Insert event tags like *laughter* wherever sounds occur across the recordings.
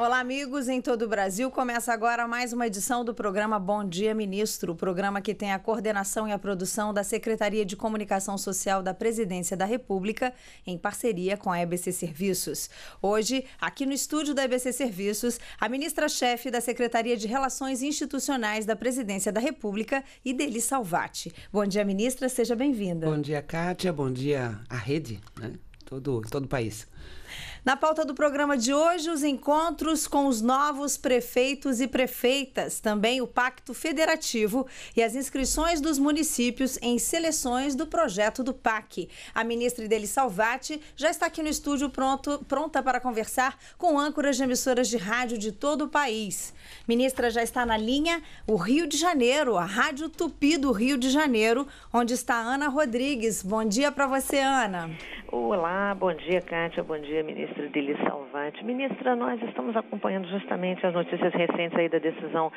Olá, amigos em todo o Brasil. Começa agora mais uma edição do programa Bom Dia Ministro, o programa que tem a coordenação e a produção da Secretaria de Comunicação Social da Presidência da República, em parceria com a EBC Serviços. Hoje, aqui no estúdio da EBC Serviços, a ministra-chefe da Secretaria de Relações Institucionais da Presidência da República, Ideli Salvati. Bom dia, ministra, seja bem-vinda. Bom dia, Kátia. Bom dia à rede, né? Todo, todo o país. Na pauta do programa de hoje, os encontros com os novos prefeitos e prefeitas, também o Pacto Federativo e as inscrições dos municípios em seleções do projeto do PAC. A ministra Ideli Salvati já está aqui no estúdio pronto, pronta para conversar com âncoras de emissoras de rádio de todo o país. Ministra, já está na linha o Rio de Janeiro, a Rádio Tupi do Rio de Janeiro, onde está Ana Rodrigues. Bom dia para você, Ana. Olá, bom dia, Kátia. Bom dia, ministra mestre Dili Salvati. Ministra, nós estamos acompanhando justamente as notícias recentes aí da decisão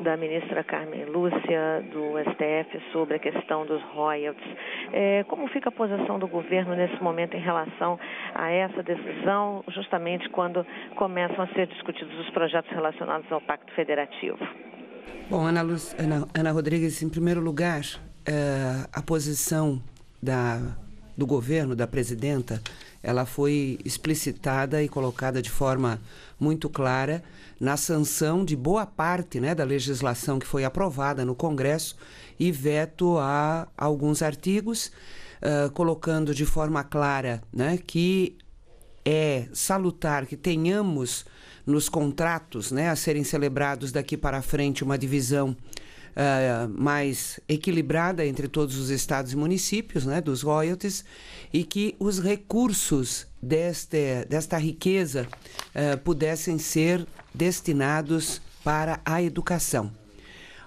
da ministra Carmen Lúcia do STF sobre a questão dos royalties. É, como fica a posição do governo nesse momento em relação a essa decisão, justamente quando começam a ser discutidos os projetos relacionados ao Pacto Federativo? Bom, Ana, Luz, Ana, Ana Rodrigues, em primeiro lugar, é, a posição da, do governo, da presidenta, ela foi explicitada e colocada de forma muito clara na sanção de boa parte né, da legislação que foi aprovada no Congresso e veto a alguns artigos, uh, colocando de forma clara né, que é salutar que tenhamos nos contratos né, a serem celebrados daqui para frente uma divisão uh, mais equilibrada entre todos os estados e municípios, né, dos royalties, e que os recursos deste, desta riqueza uh, pudessem ser destinados para a educação.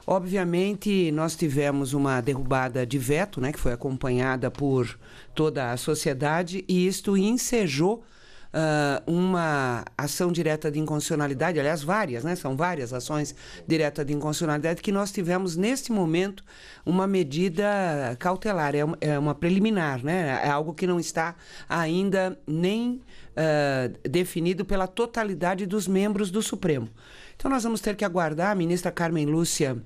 Obviamente, nós tivemos uma derrubada de veto, né, que foi acompanhada por toda a sociedade, e isto ensejou uh, uma ação direta de inconstitucionalidade, aliás, várias, né? São várias ações diretas de inconstitucionalidade que nós tivemos neste momento uma medida cautelar, é, é uma preliminar, né? É algo que não está ainda nem uh, definido pela totalidade dos membros do Supremo. Então nós vamos ter que aguardar a ministra Carmen Lúcia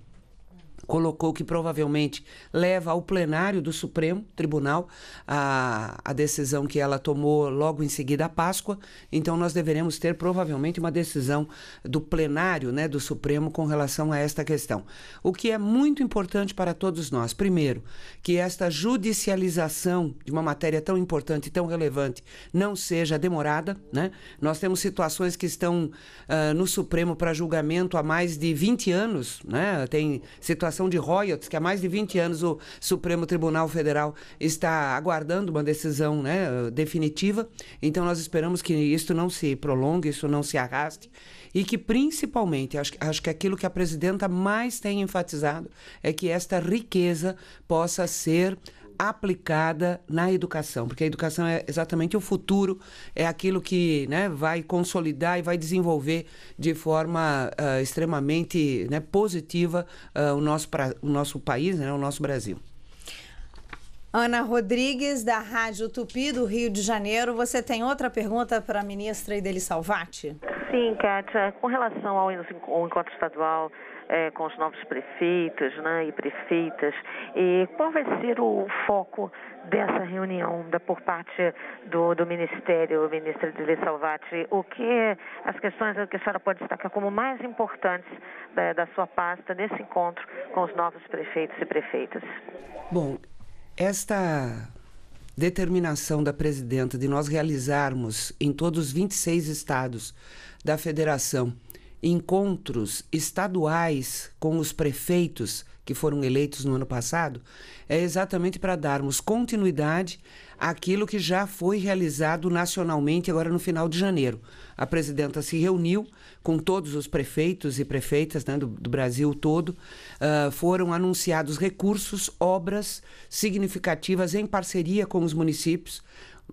colocou que provavelmente leva ao plenário do Supremo Tribunal a, a decisão que ela tomou logo em seguida à Páscoa. Então, nós deveremos ter provavelmente uma decisão do plenário né, do Supremo com relação a esta questão. O que é muito importante para todos nós. Primeiro, que esta judicialização de uma matéria tão importante e tão relevante não seja demorada. Né? Nós temos situações que estão uh, no Supremo para julgamento há mais de 20 anos. Né? Tem situações situação de royalties, que há mais de 20 anos o Supremo Tribunal Federal está aguardando uma decisão né, definitiva. Então, nós esperamos que isso não se prolongue, isso não se arraste e que, principalmente, acho, acho que aquilo que a presidenta mais tem enfatizado é que esta riqueza possa ser aplicada na educação, porque a educação é exatamente o futuro, é aquilo que né, vai consolidar e vai desenvolver de forma uh, extremamente né, positiva uh, o, nosso pra, o nosso país, né, o nosso Brasil. Ana Rodrigues, da Rádio Tupi, do Rio de Janeiro. Você tem outra pergunta para a ministra Ideli Salvati? Sim, Kátia. Com relação ao encontro estadual é, com os novos prefeitos né, e prefeitas. E qual vai ser o foco dessa reunião da, por parte do, do Ministério, ministra Dili Salvati? O que as questões que a senhora pode destacar como mais importantes da, né, da sua pasta nesse encontro com os novos prefeitos e prefeitas? Bom, esta determinação da presidenta de nós realizarmos em todos os 26 estados da federação encontros estaduais com os prefeitos que foram eleitos no ano passado é exatamente para darmos continuidade àquilo que já foi realizado nacionalmente agora no final de janeiro. A presidenta se reuniu com todos os prefeitos e prefeitas né, do, do, Brasil todo. Uh, foram anunciados recursos, obras significativas em parceria com os municípios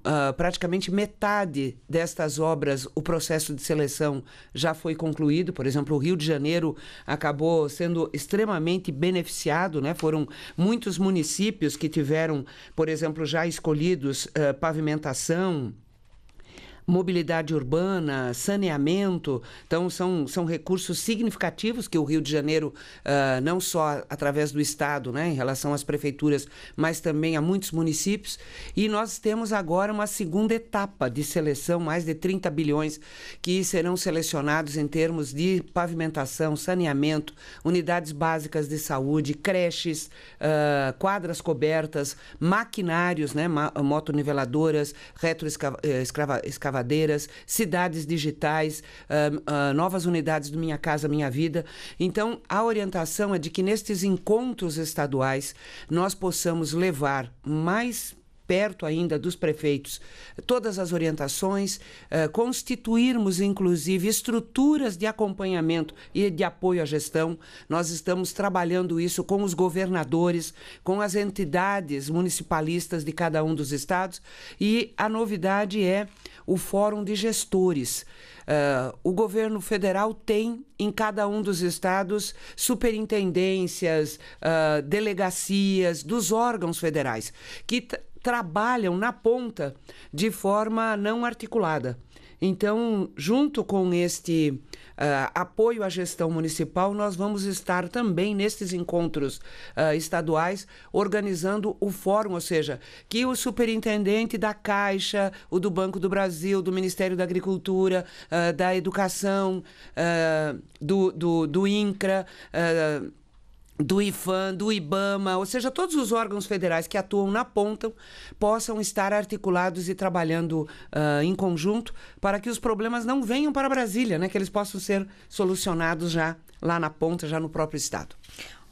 uh, praticamente metade destas obras, o processo de seleção já foi concluído. Por exemplo, o Rio de Janeiro acabou sendo extremamente beneficiado, né? Foram muitos municípios que tiveram, por exemplo, já escolhidos uh, pavimentação mobilidade urbana, saneamento. Então, são, são recursos significativos que o Rio de Janeiro, uh, não só através do Estado, né, em relação às prefeituras, mas também a muitos municípios. E nós temos agora uma segunda etapa de seleção, mais de 30 bilhões que serão selecionados em termos de pavimentação, saneamento, unidades básicas de saúde, creches, uh, quadras cobertas, maquinários, né, niveladoras motoniveladoras, retroescavadoras, Lavadeiras, cidades digitais, uh, uh, novas unidades do Minha Casa Minha Vida. Então, a orientação é de que nestes encontros estaduais nós possamos levar mais perto ainda dos prefeitos todas as orientações, eh, constituirmos inclusive estruturas de acompanhamento e de apoio à gestão. Nós estamos trabalhando isso com os governadores, com as entidades municipalistas de cada um dos estados e a novidade é o Fórum de Gestores. Uh, o governo federal tem em cada um dos estados superintendências, uh, delegacias dos órgãos federais, que trabalham na ponta de forma não articulada. Então, junto com este uh, apoio à gestão municipal, nós vamos estar também nestes encontros uh, estaduais organizando o fórum, ou seja, que o superintendente da Caixa, o do Banco do Brasil, do Ministério da Agricultura, uh, da Educação, do, do, do INCRA do IFAM, do IBAMA, ou seja, todos os órgãos federais que atuam na ponta possam estar articulados e trabalhando uh, em conjunto para que os problemas não venham para Brasília, né? que eles possam ser solucionados já lá na ponta, já no próprio Estado.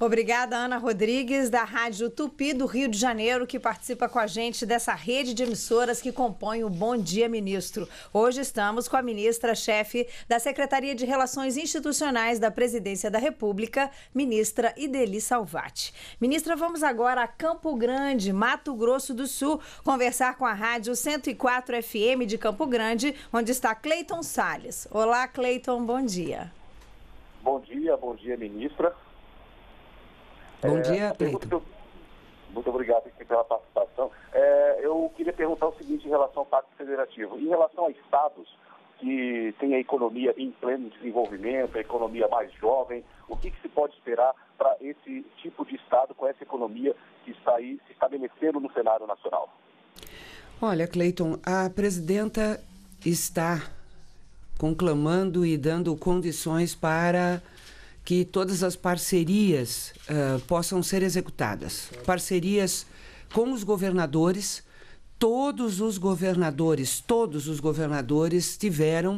Obrigada, Ana Rodrigues, da Rádio Tupi do Rio de Janeiro, que participa com a gente dessa rede de emissoras que compõe o Bom Dia Ministro. Hoje estamos com a ministra-chefe da Secretaria de Relações Institucionais da Presidência da República, ministra Ideli Salvati. Ministra, vamos agora a Campo Grande, Mato Grosso do Sul, conversar com a Rádio 104 FM de Campo Grande, onde está Cleiton Salles. Olá, Cleiton, bom dia. Bom dia, bom dia, ministra. Bom é, dia, Cleiton. Muito obrigado pela participação. É, eu queria perguntar o seguinte em relação ao Pacto Federativo. Em relação a estados, que têm a economia em pleno desenvolvimento, a economia mais jovem. O que, que se pode esperar para esse tipo de Estado, com essa economia que está aí se estabelecendo no cenário nacional? Olha, Cleiton, a presidenta está conclamando e dando condições para que todas as parcerias uh, possam ser executadas. Parcerias com os governadores. Todos os governadores, todos os governadores tiveram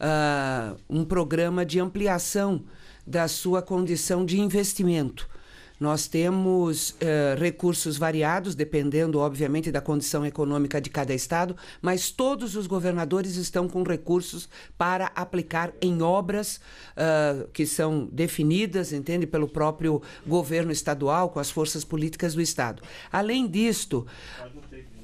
uh, um programa de ampliação da sua condição de investimento nós temos eh, recursos variados, dependendo, obviamente, da condição econômica de cada estado, mas todos os governadores estão com recursos para aplicar em obras uh, que são definidas, entende, pelo próprio governo estadual, com as forças políticas do estado. Além disto,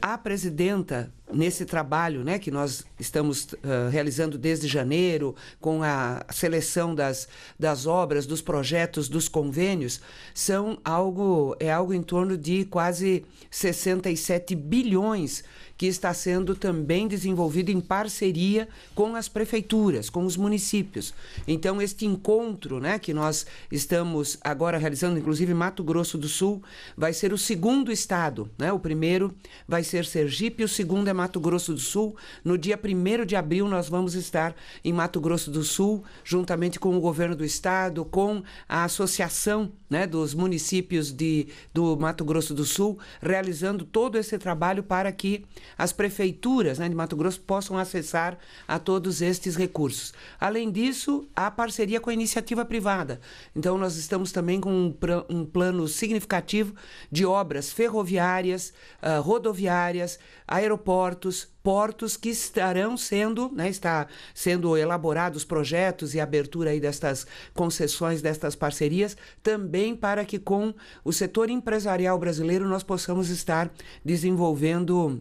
a presidenta nesse trabalho né, que nós estamos uh, realizando desde janeiro, com a seleção das, das obras, dos projetos, dos convênios, são algo, é algo em torno de quase 67 bilhões que está sendo também desenvolvido em parceria com as prefeituras, com os municípios. Então, este encontro né, que nós estamos agora realizando, inclusive Mato Grosso do Sul, vai ser o segundo estado. Né? O primeiro vai ser Sergipe, o segundo é Mato Grosso do Sul. No dia 1 de abril, nós vamos estar em Mato Grosso do Sul, juntamente com o governo do estado, com a associação né, dos municípios de, do Mato Grosso do Sul, realizando todo esse trabalho para que as prefeituras né, de Mato Grosso possam acessar a todos estes recursos. Além disso, a parceria com a iniciativa privada. Então, nós estamos também com um, um plano significativo de obras ferroviárias, uh, rodoviárias, aeroportos, portos que estarão sendo, né, está sendo elaborados projetos e abertura aí destas concessões, destas parcerias, também para que com o setor empresarial brasileiro nós possamos estar desenvolvendo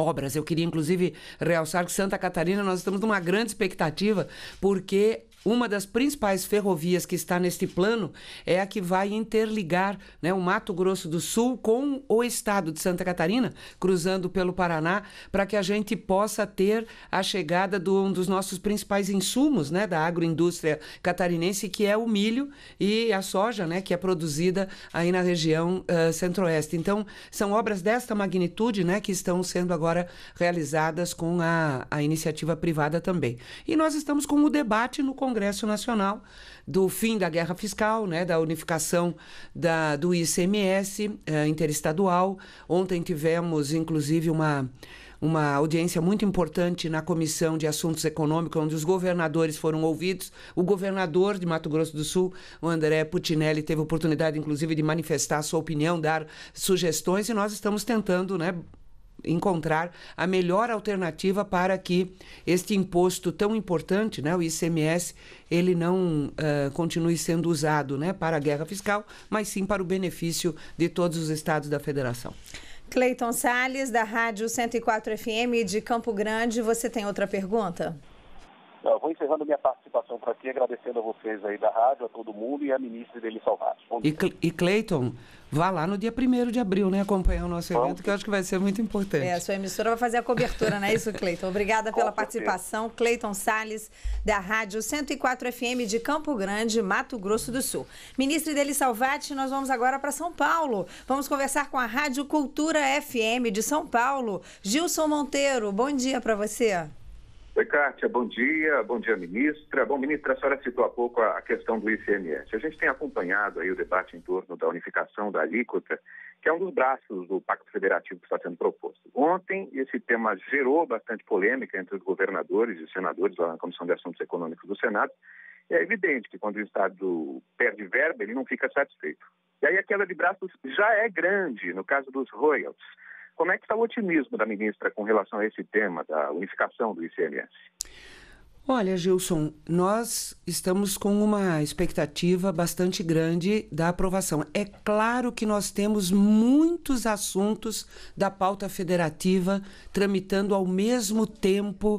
obras. Eu queria, inclusive, realçar que Santa Catarina nós estamos numa grande expectativa, porque uma das principais ferrovias que está neste plano é a que vai interligar né, o Mato Grosso do Sul com o estado de Santa Catarina, cruzando pelo Paraná, para que a gente possa ter a chegada de um dos nossos principais insumos né, da agroindústria catarinense, que é o milho e a soja, né, que é produzida aí na região uh, centro-oeste. Então, são obras desta magnitude né, que estão sendo agora realizadas com a, a iniciativa privada também. E nós estamos com o debate no Congresso Congresso Nacional do fim da guerra fiscal, né, da unificação da, do ICMS eh, interestadual. Ontem tivemos, inclusive, uma uma audiência muito importante na Comissão de Assuntos Econômicos, onde os governadores foram ouvidos. O governador de Mato Grosso do Sul, o André Putinelli, teve oportunidade, inclusive, de manifestar a sua opinião, dar sugestões, e nós estamos tentando né, encontrar a melhor alternativa para que este imposto tão importante, né, o ICMS, ele não uh, continue sendo usado né, para a guerra fiscal, mas sim para o benefício de todos os estados da federação. Cleiton Sales da Rádio 104 FM de Campo Grande, você tem outra pergunta? Eu vou encerrando minha participação por aqui, agradecendo a vocês aí da rádio, a todo mundo e a ministra Deli Salvati. E, Cleiton, vá lá no dia 1 de abril, né, acompanhar o nosso Vamos. evento, que eu acho que vai ser muito importante. É, a sua emissora vai fazer a cobertura, não né, é isso, Cleiton? Obrigada *laughs* pela participação. Cleiton Sales da Rádio 104 FM de Campo Grande, Mato Grosso do Sul. Ministra Deli Salvati, nós vamos agora para São Paulo. Vamos conversar com a Rádio Cultura FM de São Paulo. Gilson Monteiro, bom dia para você. Oi, Kátia, bom dia, bom dia, ministra. Bom, ministra, a senhora citou há pouco a questão do ICMS. A gente tem acompanhado aí o debate em torno da unificação da alíquota, que é um dos braços do Pacto Federativo que está sendo proposto. Ontem, esse tema gerou bastante polêmica entre os governadores e senadores lá na Comissão de Assuntos Econômicos do Senado. É evidente que quando o Estado perde verba, ele não fica satisfeito. E aí a queda de braços já é grande no caso dos royalties. Como é que está o otimismo da ministra com relação a esse tema da unificação do ICMS? Olha, Gilson, nós estamos com uma expectativa bastante grande da aprovação. É claro que nós temos muitos assuntos da pauta federativa tramitando ao mesmo tempo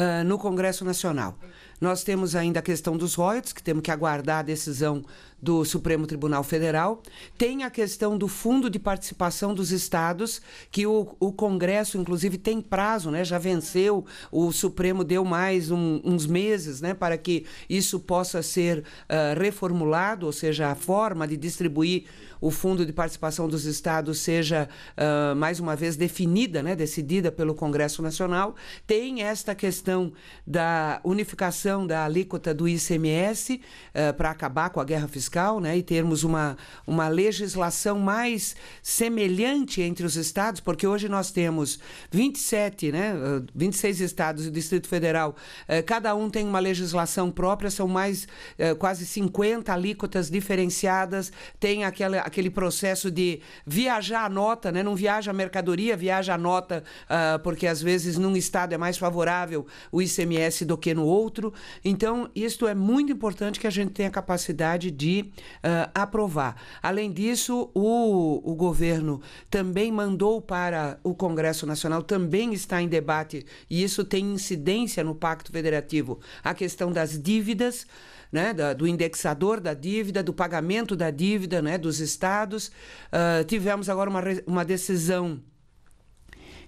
uh, no Congresso Nacional. Nós temos ainda a questão dos royalties, que temos que aguardar a decisão do Supremo Tribunal Federal, tem a questão do fundo de participação dos estados, que o, o Congresso, inclusive, tem prazo, né? já venceu, o Supremo deu mais um, uns meses né? para que isso possa ser uh, reformulado, ou seja, a forma de distribuir o fundo de participação dos estados seja, uh, mais uma vez, definida, né? decidida pelo Congresso Nacional. Tem esta questão da unificação da alíquota do ICMS uh, ah, para acabar com a guerra fiscal fiscal, né, e termos uma, uma legislação mais semelhante entre os estados, porque hoje nós temos 27, né, 26 eh, estados e o Distrito Federal, eh, cada um tem uma legislação própria, são mais eh, quase 50 alíquotas diferenciadas, tem aquela, aquele processo de viajar a nota, né, não viaja a mercadoria, viaja a nota, uh, porque às vezes num estado é mais favorável o ICMS do que no outro. Então, isto é muito importante que a gente tenha capacidade de uh, aprovar. Além disso, o, o governo também mandou para o Congresso Nacional, também está em debate, e isso tem incidência no Pacto Federativo, a questão das dívidas. Né, da, do indexador da dívida, do pagamento da dívida né, dos estados. Uh, tivemos agora uma, uma decisão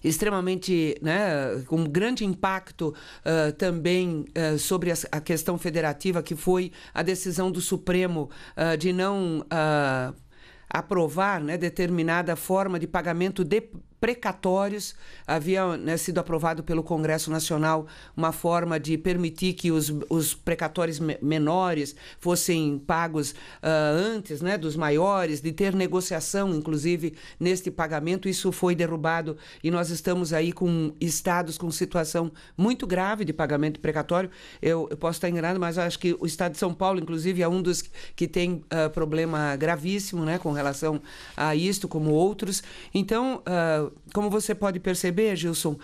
extremamente, né, com um grande impacto uh, também uh, sobre a, questão federativa, que foi a decisão do Supremo uh, de não aprovar né, determinada forma de pagamento de precatórios. Havia né, sido aprovado pelo Congresso Nacional uma forma de permitir que os, os precatórios menores fossem pagos uh, antes né, dos maiores, de ter negociação, inclusive, neste pagamento. Isso foi derrubado e nós estamos aí com estados com situação muito grave de pagamento precatório. Eu, eu posso estar enganado, mas acho que o estado de São Paulo, inclusive, é um dos que tem uh, problema gravíssimo né, com relação a isto, como outros. Então, uh, como você pode perceber, Gilson,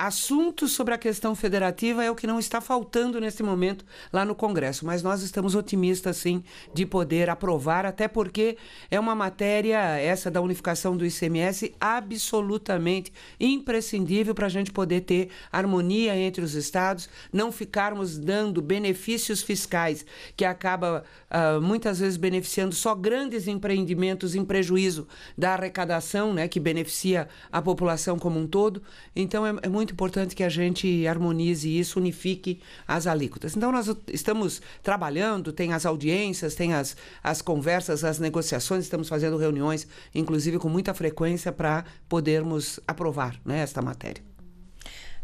assuntos sobre a questão federativa é o que não está faltando neste momento lá no Congresso, mas nós estamos otimistas sim de poder aprovar, até porque é uma matéria essa da unificação do ICMS absolutamente imprescindível para a gente poder ter harmonia entre os estados, não ficarmos dando benefícios fiscais que acaba uh, muitas vezes beneficiando só grandes empreendimentos em prejuízo da arrecadação, né, que beneficia a população como um todo. Então é, é muito muito importante que a gente harmonize isso, unifique as alíquotas. Então, nós estamos trabalhando, tem as audiências, tem as, as conversas, as negociações, estamos fazendo reuniões, inclusive com muita frequência, para podermos aprovar né, esta matéria.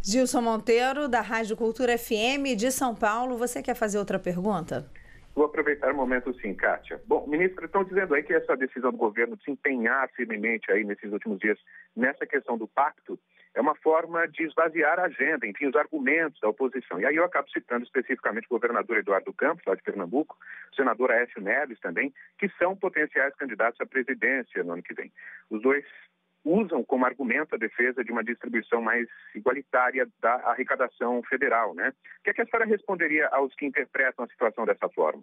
Gilson Monteiro, da Rádio Cultura FM de São Paulo, você quer fazer outra pergunta? Vou aproveitar o momento sim, Kátia. Bom, ministro, estão dizendo aí que essa decisão do governo de se empenhar firmemente aí nesses últimos dias nessa questão do pacto é uma forma de esvaziar a agenda, enfim, os argumentos da oposição. E aí eu acabo citando especificamente o governador Eduardo Campos, lá de Pernambuco, o senador Aécio Neves também, que são potenciais candidatos à presidência no ano que vem. Os dois usam como argumento a defesa de uma distribuição mais igualitária da arrecadação federal, né? O que, é que a senhora responderia aos que interpretam a situação dessa forma?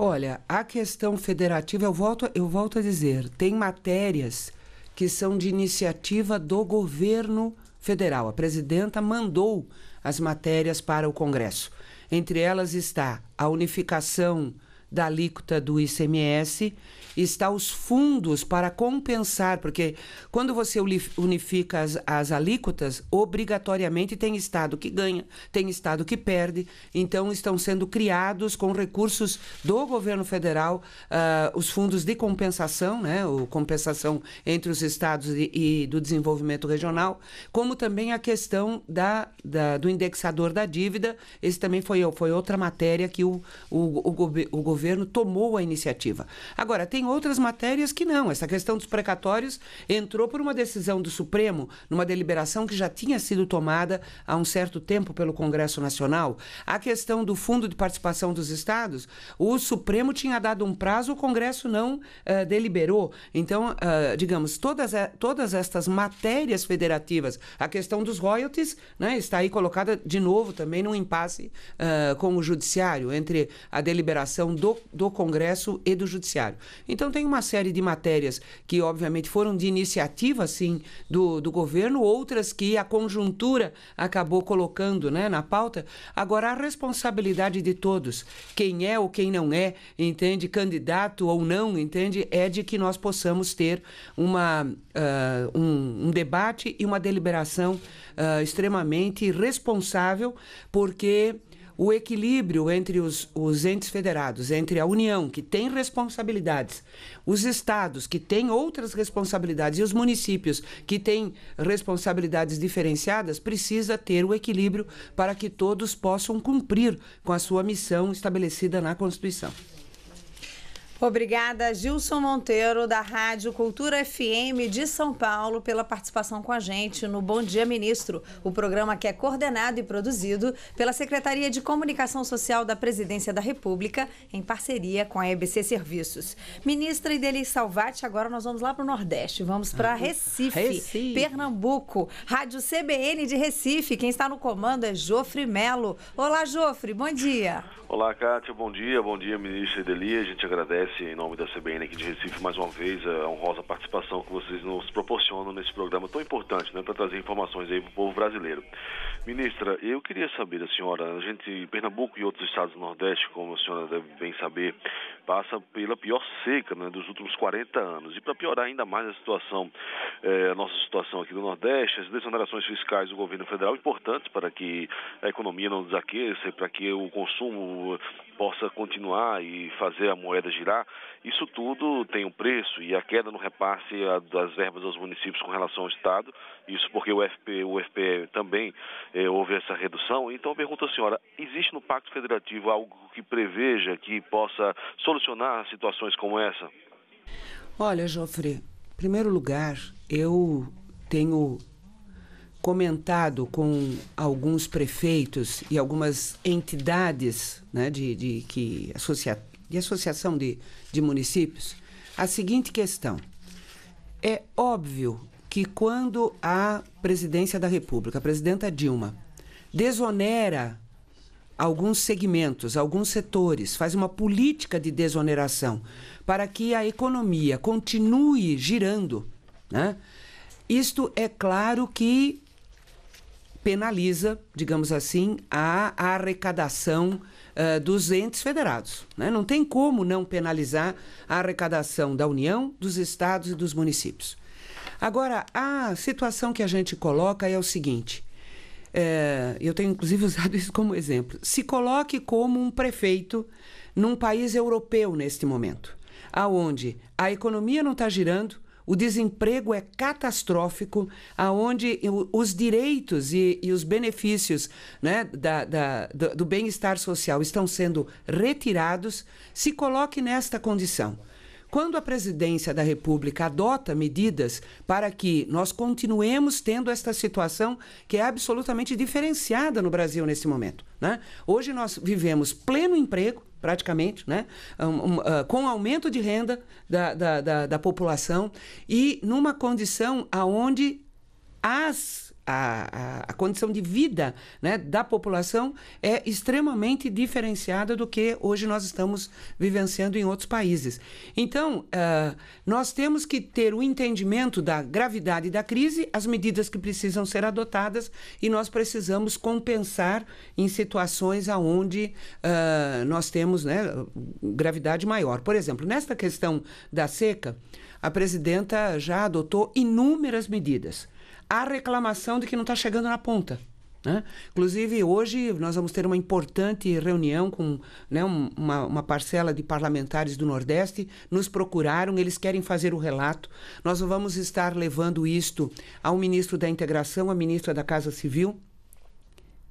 Olha, a questão federativa, eu volto, eu volto a dizer, tem matérias que são de iniciativa do governo federal. A presidenta mandou as matérias para o Congresso. Entre elas está a unificação da alíquota do ICMS está os fundos para compensar, porque quando você unifica as, as alíquotas, obrigatoriamente tem estado que ganha, tem estado que perde, então estão sendo criados com recursos do governo federal uh, os fundos de compensação, né, o compensação entre os estados e, e do desenvolvimento regional, como também a questão da, da, do indexador da dívida, esse também foi, foi outra matéria que o, o, o, o governo governo tomou a iniciativa. Agora, tem outras matérias que não. Essa questão dos precatórios entrou por uma decisão do Supremo, numa deliberação que já tinha sido tomada há um certo tempo pelo Congresso Nacional. A questão do Fundo de Participação dos Estados, o Supremo tinha dado um prazo, o Congresso não uh, deliberou. Então, uh, digamos, todas, todas estas matérias federativas, a questão dos royalties né, está aí colocada de novo também num impasse uh, com o Judiciário, entre a deliberação do do, do Congresso e do Judiciário. Então, tem uma série de matérias que, obviamente, foram de iniciativa, sim, do, do governo, outras que a conjuntura acabou colocando né, na pauta. Agora, a responsabilidade de todos, quem é ou quem não é, entende, candidato ou não, entende, é de que nós possamos ter uma, uh, um, um, debate e uma deliberação uh, extremamente responsável, porque o equilíbrio entre os, os entes federados, entre a União, que tem responsabilidades, os estados, que têm outras responsabilidades, e os municípios, que têm responsabilidades diferenciadas, precisa ter o equilíbrio para que todos possam cumprir com a sua missão estabelecida na Constituição. Obrigada, Gilson Monteiro, da Rádio Cultura FM de São Paulo, pela participação com a gente no Bom Dia Ministro, o programa que é coordenado e produzido pela Secretaria de Comunicação Social da Presidência da República, em parceria com a EBC Serviços. Ministra Ideli Salvati, agora nós vamos lá para o Nordeste, vamos para ah, Recife, Recife, Pernambuco, Rádio CBN de Recife. Quem está no comando é Jofre Melo. Olá, Jofre, bom dia. Olá, Cátia, bom dia, bom dia, ministra Ideli, a gente agradece agradece em nome da CBN aqui de Recife mais uma vez a honrosa participação que vocês nos proporcionam nesse programa tão importante, né, para trazer informações aí para o povo brasileiro. Ministra, eu queria saber da senhora, a gente, Pernambuco e outros estados do Nordeste, como a senhora deve bem saber, passa pela pior seca né, dos últimos 40 anos. E para piorar ainda mais a situação, eh, a nossa situação aqui do Nordeste, as desonerações fiscais do governo federal importantes para que a economia não desaqueça, para que o consumo possa continuar e fazer a moeda girar, isso tudo tem um preço e a queda no repasse das verbas aos municípios com relação ao Estado, isso porque o FP, o FP também eh, houve essa redução. Então eu pergunto à senhora, existe no Pacto Federativo algo que preveja que possa solucionar situações como essa? Olha, Joffre, em primeiro lugar, eu tenho comentado com alguns prefeitos e algumas entidades né, de, de que associa, de associação de, de municípios, a seguinte questão. É óbvio que quando a presidência da República, a presidenta Dilma, desonera alguns segmentos, alguns setores, faz uma política de desoneração para que a economia continue girando, né? isto é claro que penaliza, digamos assim, a arrecadação eh, dos entes federados. Né? Não tem como não penalizar a arrecadação da União, dos estados e dos municípios. Agora, a situação que a gente coloca é o seguinte: é, eu tenho inclusive *laughs* usado isso como exemplo. Se coloque como um prefeito num país europeu neste momento, aonde a economia não está girando, o desemprego é catastrófico, aonde os direitos e, e os benefícios né, da, da, do, do bem-estar social estão sendo retirados, se coloque nesta condição. Quando a presidência da República adota medidas para que nós continuemos tendo esta situação que é absolutamente diferenciada no Brasil nesse momento. Né? Hoje nós vivemos pleno emprego, praticamente, né? Um, um, uh, com aumento de renda da, da, da, da população e numa condição aonde as a, a, condição de vida né, da população é extremamente diferenciada do que hoje nós estamos vivenciando em outros países. Então, uh, nós temos que ter o entendimento da gravidade da crise, as medidas que precisam ser adotadas e nós precisamos compensar em situações aonde uh, nós temos né, gravidade maior. Por exemplo, nesta questão da seca, a presidenta já adotou inúmeras medidas a reclamação de que não está chegando na ponta. Né? Inclusive, hoje nós vamos ter uma importante reunião com né, uma, uma, parcela de parlamentares do Nordeste. Nos procuraram, eles querem fazer o relato. Nós vamos estar levando isto ao ministro da Integração, à ministra da Casa Civil.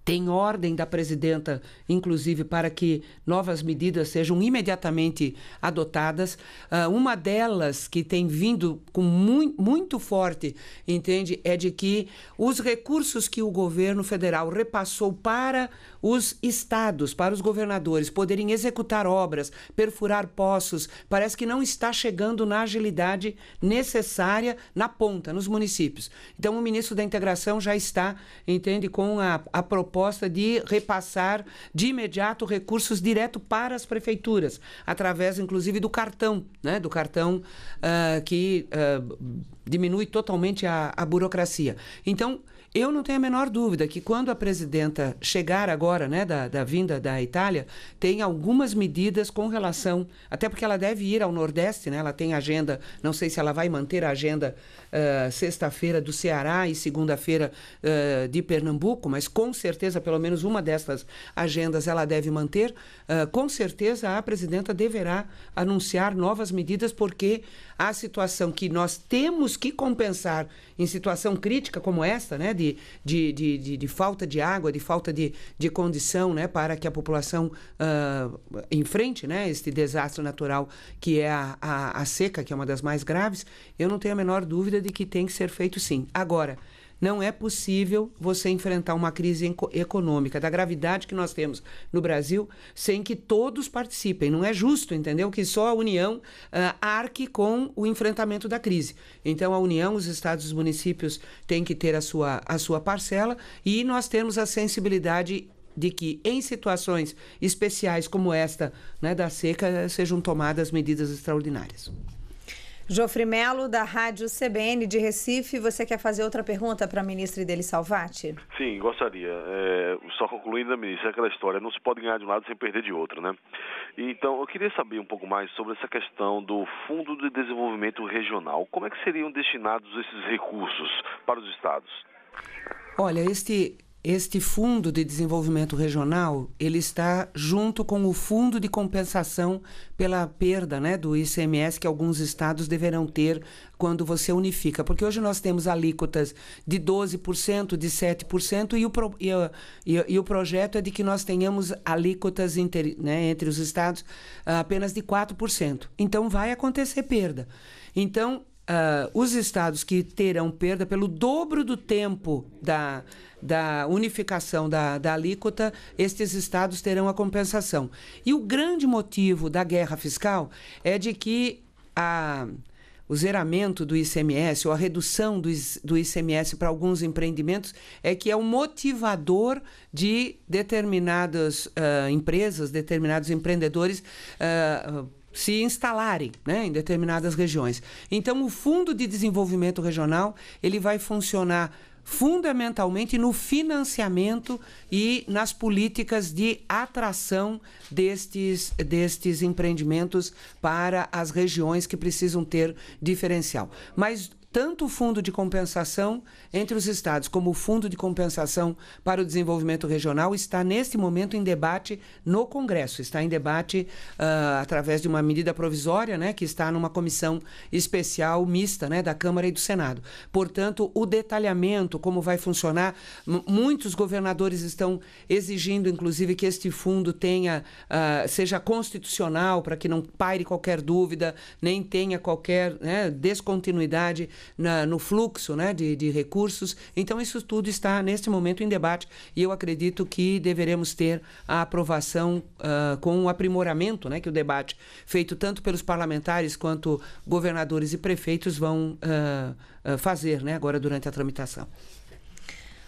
Tem ordem da presidenta, inclusive, para que novas medidas sejam imediatamente adotadas. Uh, uma delas que tem vindo com mu muito forte, entende, é de que os recursos que o governo federal repassou para os estados, para os governadores poderem executar obras, perfurar poços, parece que não está chegando na agilidade necessária na ponta, nos municípios. Então, o ministro da Integração já está, entende, com a, a proposta de repassar de imediato recursos direto para as prefeituras, através, inclusive, do cartão, né? do cartão uh, que uh, diminui totalmente a, a burocracia. Então, eu não tenho a menor dúvida que quando a presidenta chegar agora, né, da, da vinda da Itália, tem algumas medidas com relação, até porque ela deve ir ao Nordeste, né? Ela tem agenda, não sei se ela vai manter a agenda uh, sexta-feira do Ceará e segunda-feira uh, de Pernambuco, mas com certeza pelo menos uma dessas agendas ela deve manter. Uh, com certeza a presidenta deverá anunciar novas medidas porque a situação que nós temos que compensar em situação crítica como esta, né, de, de, de, de, de falta de água, de falta de, de condição né, para que a população uh, enfrente né, este desastre natural que é a, a, a seca, que é uma das mais graves, eu não tenho a menor dúvida de que tem que ser feito sim. Agora, não é possível você enfrentar uma crise econômica da gravidade que nós temos no Brasil sem que todos participem. Não é justo, entendeu? Que só a União uh, arque com o enfrentamento da crise. Então, a União, os estados e os municípios têm que ter a sua, a sua parcela e nós temos a sensibilidade de que em situações especiais como esta né, da seca sejam tomadas medidas extraordinárias. Jofre Melo, da Rádio CBN de Recife, você quer fazer outra pergunta para a ministra Ideli Salvati? Sim, gostaria. É, só concluindo, ministra, aquela história, não se pode ganhar de um lado sem perder de outro, né? Então, eu queria saber um pouco mais sobre essa questão do Fundo de Desenvolvimento Regional. Como é que seriam destinados esses recursos para os estados? Olha, este este fundo de desenvolvimento regional, ele está junto com o fundo de compensação pela perda, né, do ICMS que alguns estados deverão ter quando você unifica, porque hoje nós temos alíquotas de 12%, de 7% e o, pro, e, e, e, o projeto é de que nós tenhamos alíquotas inter, né, entre os estados ah, apenas de 4%. Então vai acontecer perda. Então, Uh, os estados que terão perda pelo dobro do tempo da, da unificação da, da alíquota, estes estados terão a compensação. E o grande motivo da guerra fiscal é de que a, o zeramento do ICMS ou a redução do, ICMS para alguns empreendimentos é que é o um motivador de determinadas uh, ah, empresas, determinados empreendedores. Uh, se instalarem né, em determinadas regiões. Então, o Fundo de Desenvolvimento Regional ele vai funcionar fundamentalmente no financiamento e nas políticas de atração destes, destes empreendimentos para as regiões que precisam ter diferencial. Mas tanto o Fundo de Compensação entre os Estados como o Fundo de Compensação para o Desenvolvimento Regional está, neste momento, em debate no Congresso. Está em debate uh, através de uma medida provisória, né, que está numa comissão especial mista né, da Câmara e do Senado. Portanto, o detalhamento, como vai funcionar, muitos governadores estão exigindo, inclusive, que este fundo tenha, uh, seja constitucional para que não paire qualquer dúvida, nem tenha qualquer né, descontinuidade na, no fluxo né, de, de recursos. Então, isso tudo está, neste momento, em debate e eu acredito que deveremos ter a aprovação uh, com o aprimoramento né, que o debate feito tanto pelos parlamentares quanto governadores e prefeitos vão uh, uh, fazer né, agora durante a tramitação.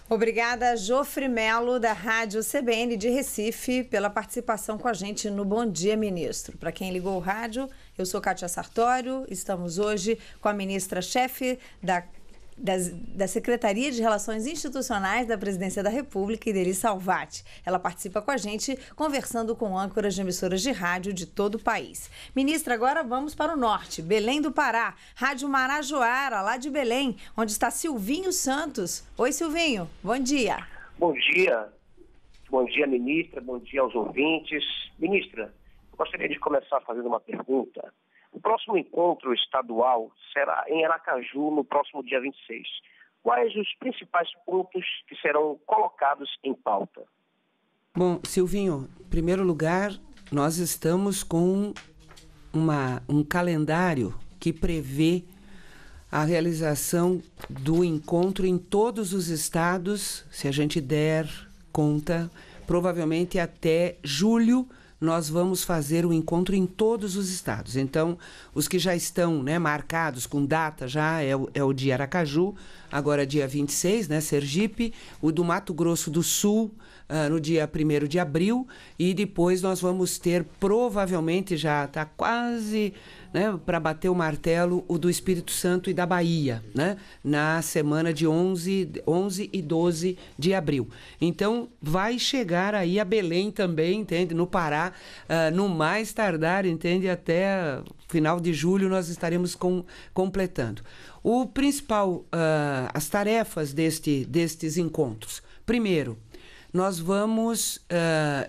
Obrigada, Jofre Melo, da Rádio CBN de Recife, pela participação com a gente no Bom Dia Ministro. Para quem ligou o rádio, eu sou Kátia Sartório, estamos hoje com a ministra-chefe da das, da Secretaria de Relações Institucionais da Presidência da República, Ideli Salvati. Ela participa com a gente, conversando com âncoras de emissoras de rádio de todo o país. Ministra, agora vamos para o norte, Belém do Pará, Rádio Marajoara, lá de Belém, onde está Silvinho Santos. Oi, Silvinho, bom dia. Bom dia. Bom dia, ministra, bom dia aos ouvintes. Ministra, gostaria de começar fazendo uma pergunta. O próximo encontro estadual será em Aracaju, no próximo dia 26. Quais os principais pontos que serão colocados em pauta? Bom, Silvinho, em primeiro lugar, nós estamos com uma, um calendário que prevê a realização do encontro em todos os estados, se a gente der conta, provavelmente até julho nós vamos fazer o um encontro em todos os estados. Então, os que já estão né, marcados com data já é o, é o de Aracaju, agora dia 26, né, Sergipe, o do Mato Grosso do Sul, uh, no dia 1 de abril, e depois nós vamos ter, provavelmente, já está quase né, para bater o martelo, o do Espírito Santo e da Bahia, né, na semana de 11, 11 e 12 de abril. Então, vai chegar aí a Belém também, entende? No Pará, uh, no mais tardar, entende? Até final de julho nós estaremos com, completando. O principal, uh, as tarefas deste, destes encontros. Primeiro, nós vamos uh,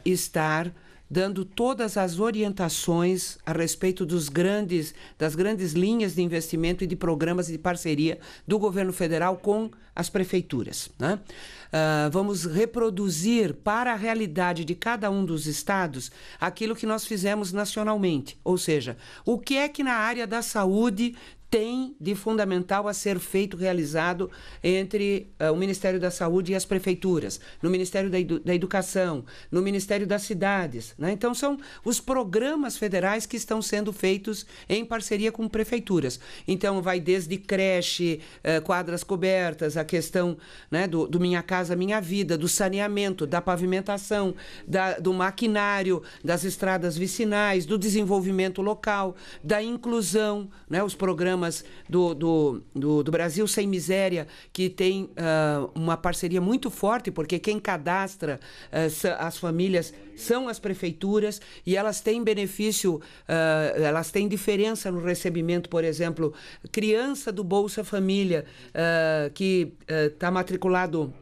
estar dando todas as orientações a respeito dos grandes, das grandes linhas de investimento e de programas de parceria do governo federal com as prefeituras. Né? Uh, vamos reproduzir para a realidade de cada um dos estados aquilo que nós fizemos nacionalmente, ou seja, o que é que na área da saúde tem de fundamental a ser feito, realizado entre uh, o Ministério da Saúde e as prefeituras, no Ministério da, Edu da Educação, no Ministério das Cidades. Né? Então, são os programas federais que estão sendo feitos em parceria com prefeituras. Então, vai desde creche, uh, quadras cobertas, a questão né, do, do, Minha Casa Minha Vida, do saneamento, da pavimentação, da, do maquinário, das estradas vicinais, do desenvolvimento local, da inclusão, né, os programas programas do, do, do, do Brasil Sem Miséria, que tem uh, uma parceria muito forte, porque quem cadastra uh, as famílias são as prefeituras e elas têm benefício, uh, elas têm diferença no recebimento, por exemplo, criança do Bolsa Família que está matriculado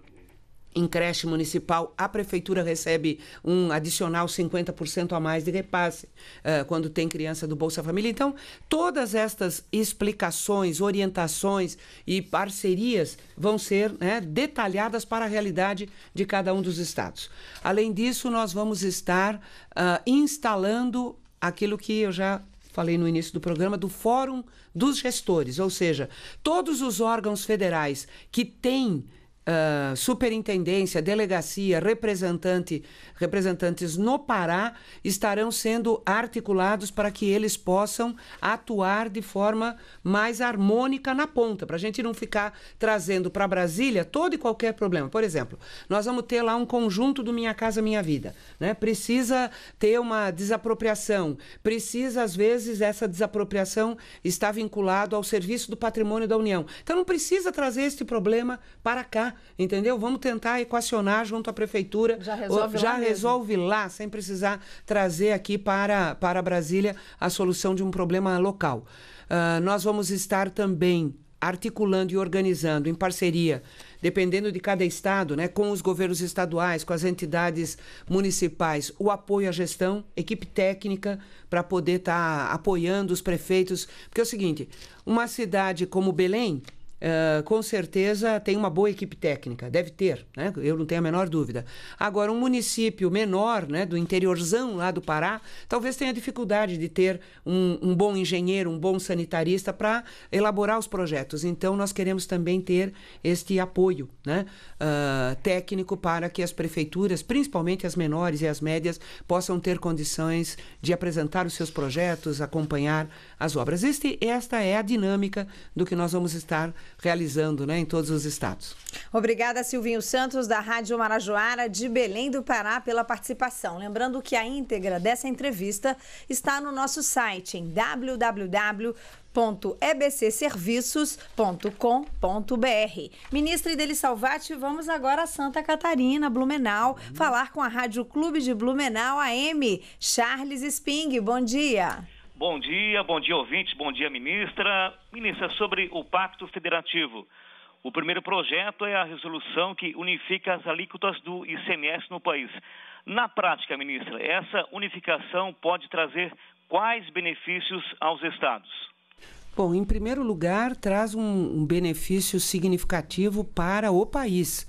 em creche municipal, a prefeitura recebe um adicional 50% a mais de repasse uh, quando tem criança do Bolsa Família. Então, todas estas explicações, orientações e parcerias vão ser né, detalhadas para a realidade de cada um dos estados. Além disso, nós vamos estar uh, instalando aquilo que eu já falei no início do programa, do Fórum dos Gestores, ou seja, todos os órgãos federais que têm ah, superintendência, delegacia, representante, representantes no Pará estarão sendo articulados para que eles possam atuar de forma mais harmônica na ponta, para a gente não ficar trazendo para Brasília todo e qualquer problema. Por exemplo, nós vamos ter lá um conjunto do Minha Casa Minha Vida. Né? Precisa ter uma desapropriação, precisa, às vezes, essa desapropriação está vinculada ao serviço do patrimônio da União. Então não precisa trazer este problema para cá, entendeu? Vamos tentar equacionar junto à prefeitura. Já resolve, ou, já lá, resolve mesmo. lá, sem precisar trazer aqui para, para Brasília a solução de um problema local. Uh, nós vamos estar também articulando e organizando em parceria, dependendo de cada estado, né, com os governos estaduais, com as entidades municipais, o apoio à gestão, equipe técnica para poder estar tá apoiando os prefeitos, porque é o seguinte, uma cidade como Belém Uh, com certeza tem uma boa equipe técnica, deve ter, né? eu não tenho a menor dúvida. Agora, um município menor, né, do interiorzão lá do Pará, talvez tenha dificuldade de ter um, um bom engenheiro, um bom sanitarista para elaborar os projetos. Então, nós queremos também ter este apoio né, uh, técnico para que as prefeituras, principalmente as menores e as médias, possam ter condições de apresentar os seus projetos, acompanhar as obras. Este, esta é a dinâmica do que nós vamos estar realizando né, em todos os estados. Obrigada, Silvinho Santos, da Rádio Marajoara, de Belém do Pará, pela participação. Lembrando que a íntegra dessa entrevista está no nosso site em www.ebcserviços.com.br. Ministra Ideli Salvati, vamos agora a Santa Catarina, Blumenau, uhum. falar com a Rádio Clube de Blumenau AM. Charles Sping, bom dia. Bom dia, bom dia ouvintes, bom dia ministra. Ministra, sobre o Pacto Federativo. O primeiro projeto é a resolução que unifica as alíquotas do ICMS no país. Na prática, ministra, essa unificação pode trazer quais benefícios aos estados? Bom, em primeiro lugar, traz um, um benefício significativo para o país,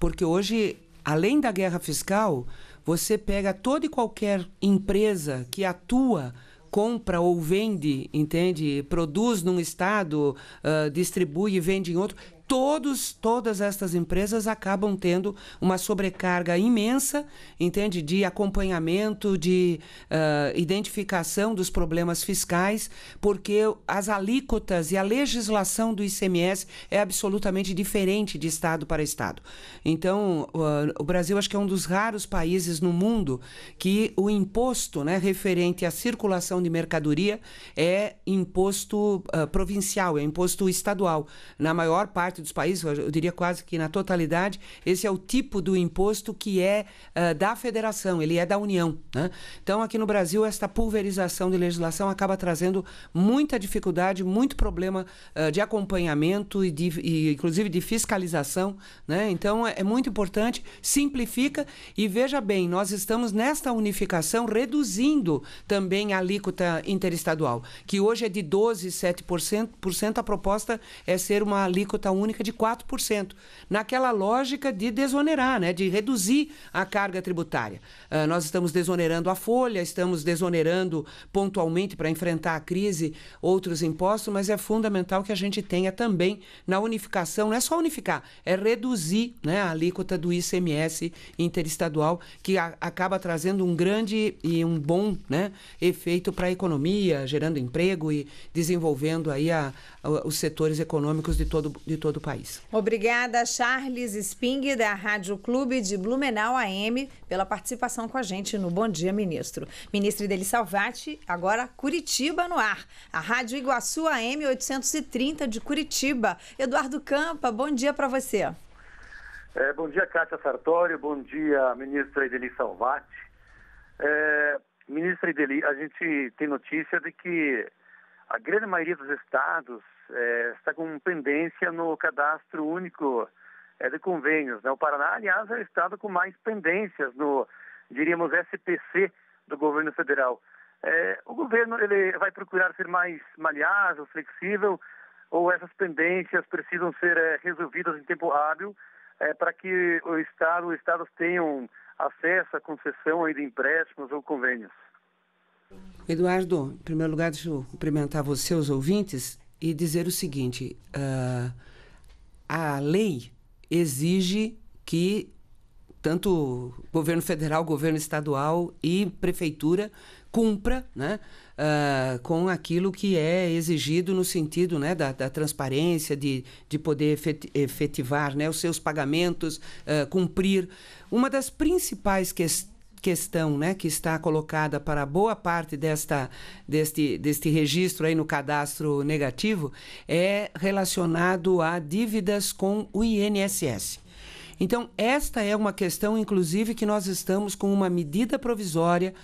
porque hoje, além da guerra fiscal, você pega toda e qualquer empresa que atua compra ou vende, entende? Produz num estado, uh, distribui e vende em outro, todos, todas estas empresas acabam tendo uma sobrecarga imensa, entende? De acompanhamento, de uh, identificação dos problemas fiscais, porque as alíquotas e a legislação do ICMS é absolutamente diferente de Estado para Estado. Então, uh, o Brasil acho que é um dos raros países no mundo que o imposto né, referente à circulação de mercadoria é imposto uh, provincial, é imposto estadual. Na maior parte parte dos países, eu diria quase que na totalidade, esse é o tipo do imposto que é uh, da federação, ele é da União. Né? Então, aqui no Brasil, esta pulverização de legislação acaba trazendo muita dificuldade, muito problema uh, de acompanhamento e, de, e, inclusive, de fiscalização. Né? Então, é, é muito importante, simplifica e veja bem, nós estamos nesta unificação reduzindo também a alíquota interestadual, que hoje é de 12,7%, a proposta é ser uma alíquota única única de 4%, naquela lógica de desonerar, né, de reduzir a carga tributária. Uh, nós estamos desonerando a folha, estamos desonerando pontualmente para enfrentar a crise outros impostos, mas é fundamental que a gente tenha também na unificação, não é só unificar, é reduzir né, a alíquota do ICMS interestadual, que a, acaba trazendo um grande e um bom né, efeito para a economia, gerando emprego e desenvolvendo aí a, a, os setores econômicos de todo, de todo todo o país. Obrigada, Charles Sping, da Rádio Clube de Blumenau AM, pela participação com a gente no Bom Dia, Ministro. Ministro Ideli Salvati, agora Curitiba no ar. A Rádio Iguaçu AM 830 de Curitiba. Eduardo Campa, bom dia para você. É, bom dia, Cátia Sartori. Bom dia, ministra Ideli Salvati. É, ministra Ideli, a gente tem notícia de que a grande maioria dos estados é, está com pendência no cadastro único é, de convênios. Né? O Paraná, aliás, é o estado com mais pendências no, diríamos, SPC do governo federal. É, o governo ele vai procurar ser mais maleável, flexível, ou essas pendências precisam ser é, resolvidas em tempo hábil é, para que o Estado, os Estados tenham acesso à concessão aí de empréstimos ou convênios. Eduardo, em primeiro lugar, deixa eu cumprimentar você, os ouvintes e dizer o seguinte: uh, a lei exige que tanto governo federal, governo estadual e prefeitura cumpra né, uh, com aquilo que é exigido no sentido né, da, da transparência, de, de poder efetivar né, os seus pagamentos, uh, cumprir. Uma das principais questões questão né, que está colocada para boa parte desta, deste, deste registro aí no cadastro negativo é relacionado a dívidas com o INSS. Então, esta é uma questão, inclusive, que nós estamos com uma medida provisória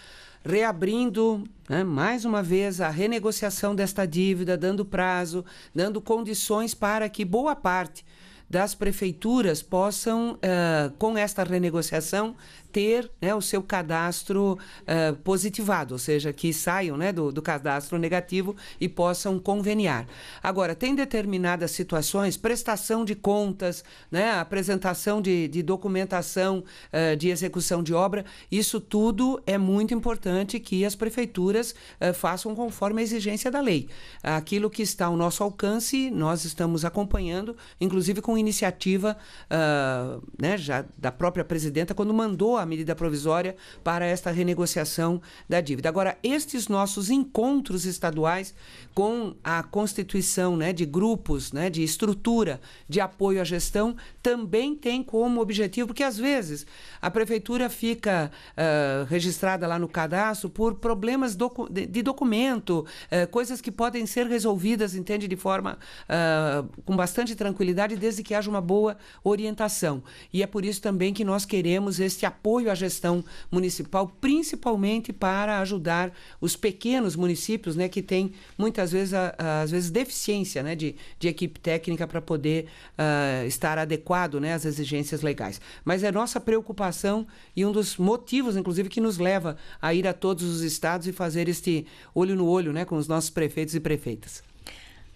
reabrindo né, mais uma vez a renegociação desta dívida, dando prazo, dando condições para que boa parte das prefeituras possam, uh, com esta renegociação, ter né, o seu cadastro uh, positivado, ou seja, que saiam né, do, do, cadastro negativo e possam conveniar. Agora, tem determinadas situações, prestação de contas, né, apresentação de, de documentação uh, de execução de obra, isso tudo é muito importante que as prefeituras uh, façam conforme a exigência da lei. Aquilo que está ao nosso alcance, nós estamos acompanhando, inclusive com iniciativa ah, né, já da própria presidenta, quando mandou a medida provisória para esta renegociação da dívida. Agora, estes nossos encontros estaduais com a constituição né, de grupos, né, de estrutura de apoio à gestão, também tem como objetivo, porque às vezes a prefeitura fica uh, registrada lá no cadastro por problemas docu de documento, uh, coisas que podem ser resolvidas, entende, de forma uh, com bastante tranquilidade, desde que haja uma boa orientação. E é por isso também que nós queremos este apoio apoio à gestão municipal, principalmente para ajudar os pequenos municípios, né, que têm muitas vezes, a, às vezes deficiência, né, de, de equipe técnica para poder uh, estar adequado, né, às exigências legais. Mas é nossa preocupação e um dos motivos, inclusive, que nos leva a ir a todos os estados e fazer este olho no olho, né, com os nossos prefeitos e prefeitas.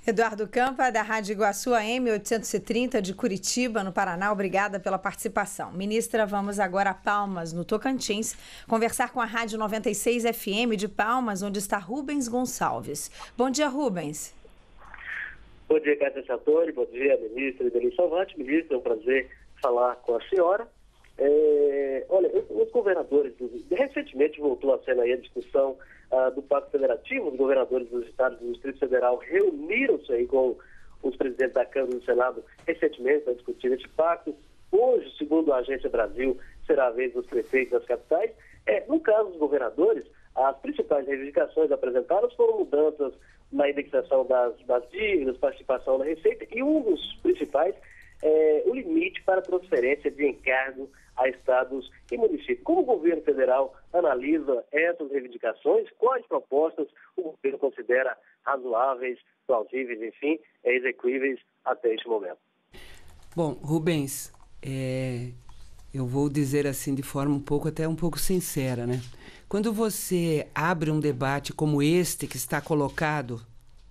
Eduardo Campa, da Rádio Iguaçu AM 830 de Curitiba, no Paraná, obrigada pela participação. Ministra, vamos agora a Palmas, no Tocantins, conversar com a Rádio 96 FM de Palmas, onde está Rubens Gonçalves. Bom dia, Rubens. Bom dia, Cássia Sartori, bom dia, ministra Edelin Salvati. Ministra, é um prazer falar com a senhora. É, olha, os governadores, recentemente voltou a cena aí a discussão uh, do Pacto Federativo, os governadores dos estados do Distrito Federal reuniram-se aí com os presidentes da Câmara e do Senado recentemente para discutir esse pacto. Hoje, segundo a Agência Brasil, será a vez dos prefeitos das capitais. É, no caso dos governadores, as principais reivindicações apresentadas foram mudanças na indexação das, das dívidas, participação na receita, e um dos principais é, o limite para transferência de encargo a estados e municípios. Como o governo federal analisa essas reivindicações? Quais propostas o governo considera razoáveis, plausíveis, enfim, execuíveis até este momento? Bom, Rubens, é, eu vou dizer assim de forma um pouco, até um pouco sincera, né? Quando você abre um debate como este que está colocado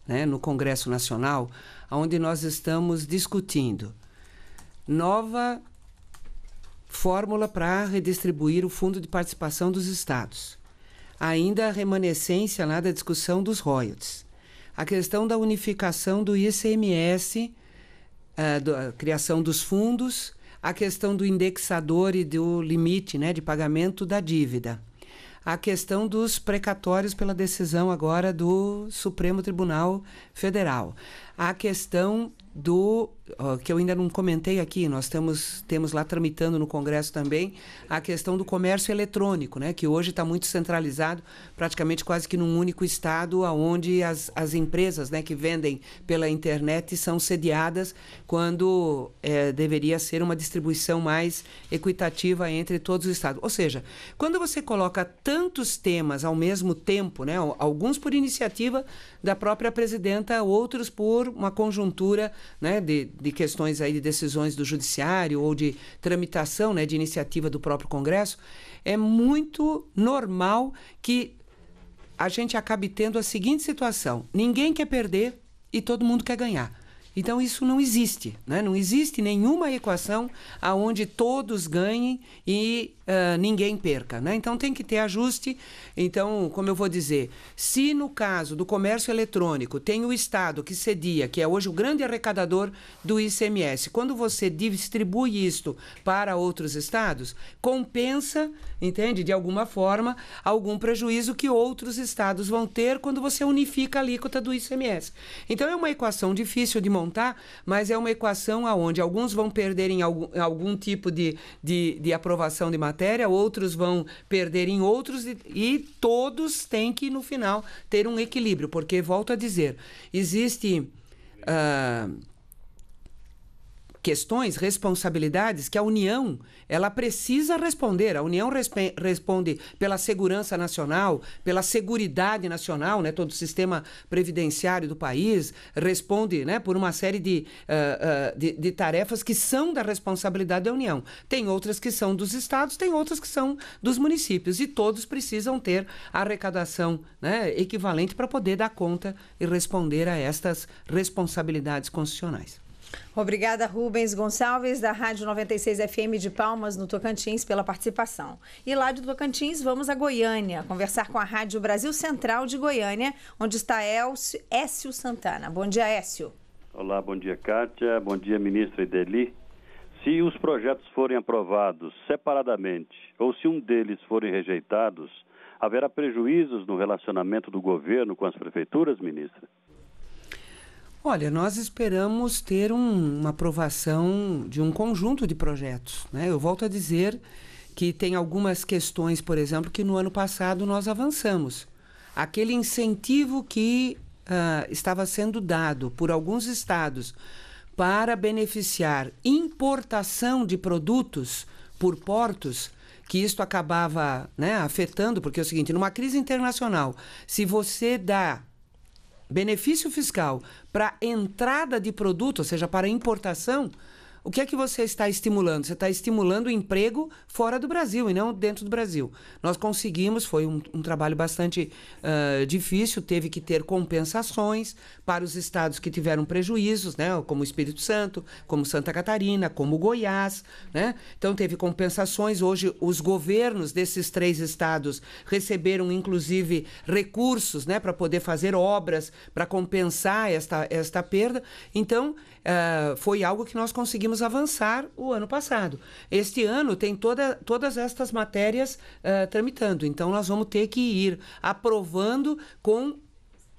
né, no Congresso Nacional, onde nós estamos discutindo nova fórmula para redistribuir o fundo de participação dos estados. Ainda a remanescência lá da discussão dos royalties. A questão da unificação do ICMS, a, eh, do, a criação dos fundos, a questão do indexador e do limite né, de pagamento da dívida. A questão dos precatórios pela decisão agora do Supremo Tribunal Federal. A questão do que eu ainda não comentei aqui, nós temos, temos lá tramitando no Congresso também a questão do comércio eletrônico, né, que hoje está muito centralizado, praticamente quase que num único estado, onde as, as empresas né, que vendem pela internet são sediadas, quando é, deveria ser uma distribuição mais equitativa entre todos os estados. Ou seja, quando você coloca tantos temas ao mesmo tempo, né, alguns por iniciativa da própria presidenta, outros por uma conjuntura né, de, de questões aí de decisões do judiciário ou de tramitação, né, de iniciativa do próprio Congresso, é muito normal que a gente acabe tendo a seguinte situação: ninguém quer perder e todo mundo quer ganhar. Então isso não existe, né? não existe nenhuma equação aonde todos ganhem e uh, ninguém perca. Né? Então tem que ter ajuste. Então, como eu vou dizer, se no caso do comércio eletrônico tem o Estado que cedia, que é hoje o grande arrecadador do ICMS, quando você distribui isto para outros estados, compensa, entende, de alguma forma, algum prejuízo que outros estados vão ter quando você unifica a alíquota do ICMS. Então é uma equação difícil de montar tá, mas é uma equação aonde alguns vão perder em algum, em algum tipo de, de, de, aprovação de matéria, outros vão perder em outros e, e todos têm que, no final, ter um equilíbrio, porque, volto a dizer, existe. Uh, questões, responsabilidades que a União ela precisa responder. A União responde pela segurança nacional, pela seguridade nacional, né, todo o sistema previdenciário do país responde, né, por uma série de, uh, uh, de, de tarefas que são da responsabilidade da União. Tem outras que são dos estados, tem outras que são dos municípios e todos precisam ter arrecadação, né, equivalente para poder dar conta e responder a estas responsabilidades constitucionais. Obrigada, Rubens Gonçalves, da Rádio 96 FM de Palmas, no Tocantins, pela participação. E lá de Tocantins, vamos a Goiânia, conversar com a Rádio Brasil Central de Goiânia, onde está Elcio, Écio Santana. Bom dia, Écio. Olá, bom dia, Kátia. Bom dia, ministra Ideli. Se os projetos forem aprovados separadamente ou se um deles forem rejeitados, haverá prejuízos no relacionamento do governo com as prefeituras, ministra? Olha, nós esperamos ter um, uma aprovação de um conjunto de projetos. Né? Eu volto a dizer que tem algumas questões, por exemplo, que no ano passado nós avançamos. Aquele incentivo que uh, estava sendo dado por alguns estados para beneficiar importação de produtos por portos, que isto acabava né, afetando, porque é o seguinte: numa crise internacional, se você dá benefício fiscal para entrada de produto, ou seja, para importação, o que é que você está estimulando? Você está estimulando o emprego fora do Brasil e não dentro do Brasil. Nós conseguimos, foi um, um trabalho bastante uh, difícil, teve que ter compensações para os estados que tiveram prejuízos, né? como o Espírito Santo, como Santa Catarina, como Goiás. Né? Então, teve compensações. Hoje, os governos desses três estados receberam, inclusive, recursos né? para poder fazer obras, para compensar esta, esta perda. Então, uh, foi algo que nós conseguimos conseguimos avançar o ano passado. Este ano tem toda, todas estas matérias uh, tramitando, então nós vamos ter que ir aprovando com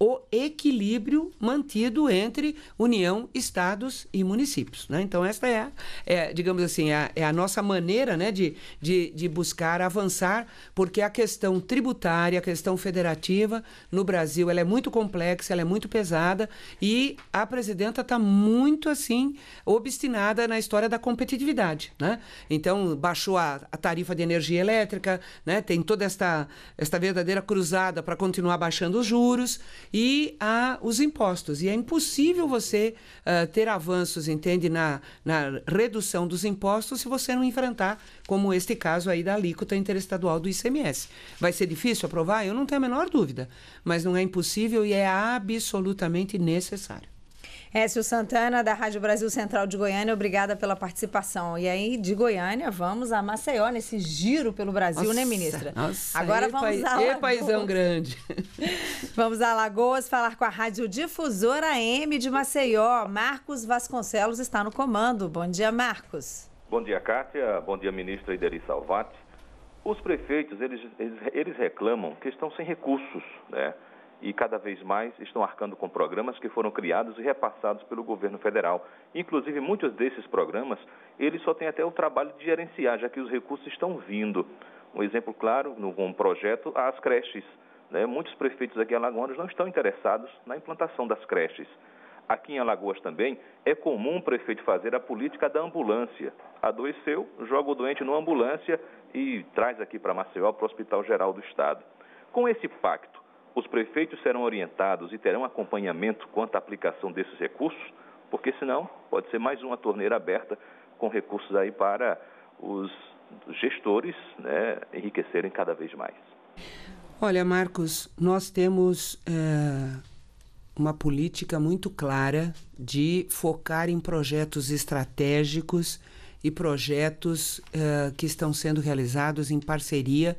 o equilíbrio mantido entre União, Estados e municípios. Né? Então, esta é, é digamos assim, é a, é a nossa maneira né, de, de, de, buscar avançar, porque a questão tributária, a questão federativa no Brasil, ela é muito complexa, ela é muito pesada e a presidenta está muito, assim, obstinada na história da competitividade. Né? Então, baixou a, a tarifa de energia elétrica, né? tem toda esta, esta verdadeira cruzada para continuar baixando os juros e a, os impostos. E é impossível você uh, ter avanços, entende, na, na redução dos impostos se você não enfrentar, como este caso aí da alíquota interestadual do ICMS. Vai ser difícil aprovar? Eu não tenho a menor dúvida, mas não é impossível e é absolutamente necessário. Écio Santana, da Rádio Brasil Central de Goiânia, obrigada pela participação. E aí, de Goiânia, vamos a Maceió, nesse giro pelo Brasil, né, nossa, né, ministra? Nossa, Agora e vamos paizão grande. *laughs* Vamos a Lagoas falar com a Rádio Difusora M de Maceió. Marcos Vasconcelos está no comando. Bom dia, Marcos. Bom dia, Kátia. Bom dia, ministra Ideri Salvati. Os prefeitos, eles, eles, eles reclamam que estão sem recursos, né? e cada vez mais estão arcando com programas que foram criados e repassados pelo governo federal. Inclusive, muitos desses programas, eles só têm até o trabalho de gerenciar, já que os recursos estão vindo. Um exemplo claro, num projeto, as creches. Né? Muitos prefeitos aqui em Alagoas não estão interessados na implantação das creches. Aqui em Alagoas também é comum o prefeito fazer a política da ambulância. Adoeceu, joga o doente numa ambulância e traz aqui para Maceió, para o Hospital Geral do Estado. Com esse pacto, os prefeitos serão orientados e terão acompanhamento quanto à aplicação desses recursos, porque senão pode ser mais uma torneira aberta com recursos aí para os gestores né, enriquecerem cada vez mais. Olha, Marcos, nós temos é, uma política muito clara de focar em projetos estratégicos e projetos é, que estão sendo realizados em parceria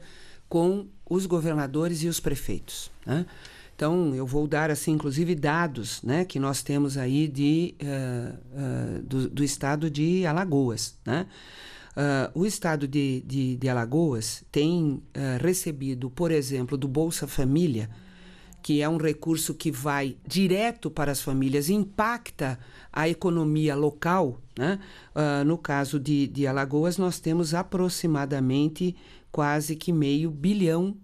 com os governadores e os prefeitos. Né? Então, eu vou dar, assim, inclusive, dados né, que nós temos aí de, uh, uh, do, do, estado de Alagoas. Né? Uh, o estado de, de, de Alagoas tem recebido, por exemplo, do Bolsa Família, que é um recurso que vai direto para as famílias, impacta a economia local. Né? no caso de, de Alagoas, nós temos aproximadamente quase que meio bilhão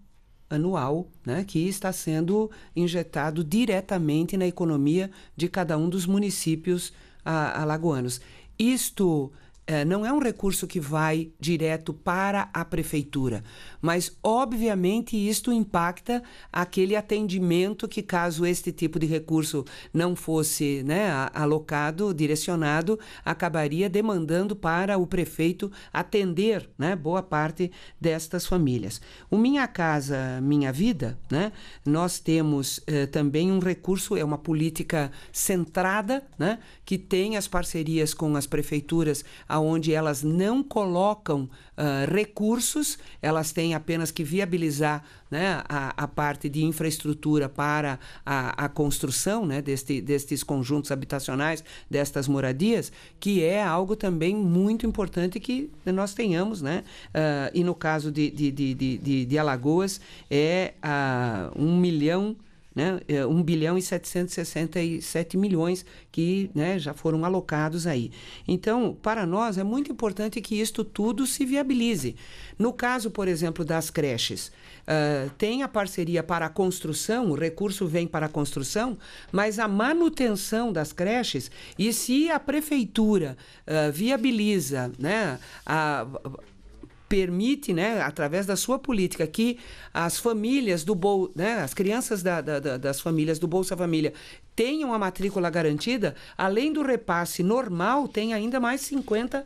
anual, né, que está sendo injetado diretamente na economia de cada um dos municípios ah, alagoanos. Isto é, não é um recurso que vai direto para a prefeitura, mas obviamente isto impacta aquele atendimento que, caso este tipo de recurso não fosse né, alocado, direcionado, acabaria demandando para o prefeito atender né, boa parte destas famílias. O Minha Casa Minha Vida, né, nós temos eh, também um recurso, é uma política centrada, né, que tem as parcerias com as prefeituras aonde elas não colocam uh, recursos, elas têm apenas que viabilizar né, a, a parte de infraestrutura para a, a construção né, deste, destes conjuntos habitacionais, destas moradias, que é algo também muito importante que nós tenhamos. Né? Uh, e no caso de, de, de, de, de Alagoas, é uh, um milhão né, 1 é, bilhão e 767 milhões que né, já foram alocados aí. Então, para nós é muito importante que isto tudo se viabilize. No caso, por exemplo, das creches, uh, tem a parceria para a construção, o recurso vem para a construção, mas a manutenção das creches, e se a prefeitura uh, viabiliza né, a permite, né, através da sua política, que as famílias do Bol, né, as crianças da, da, das famílias do Bolsa Família tenham a matrícula garantida, além do repasse normal, tem ainda mais 50%.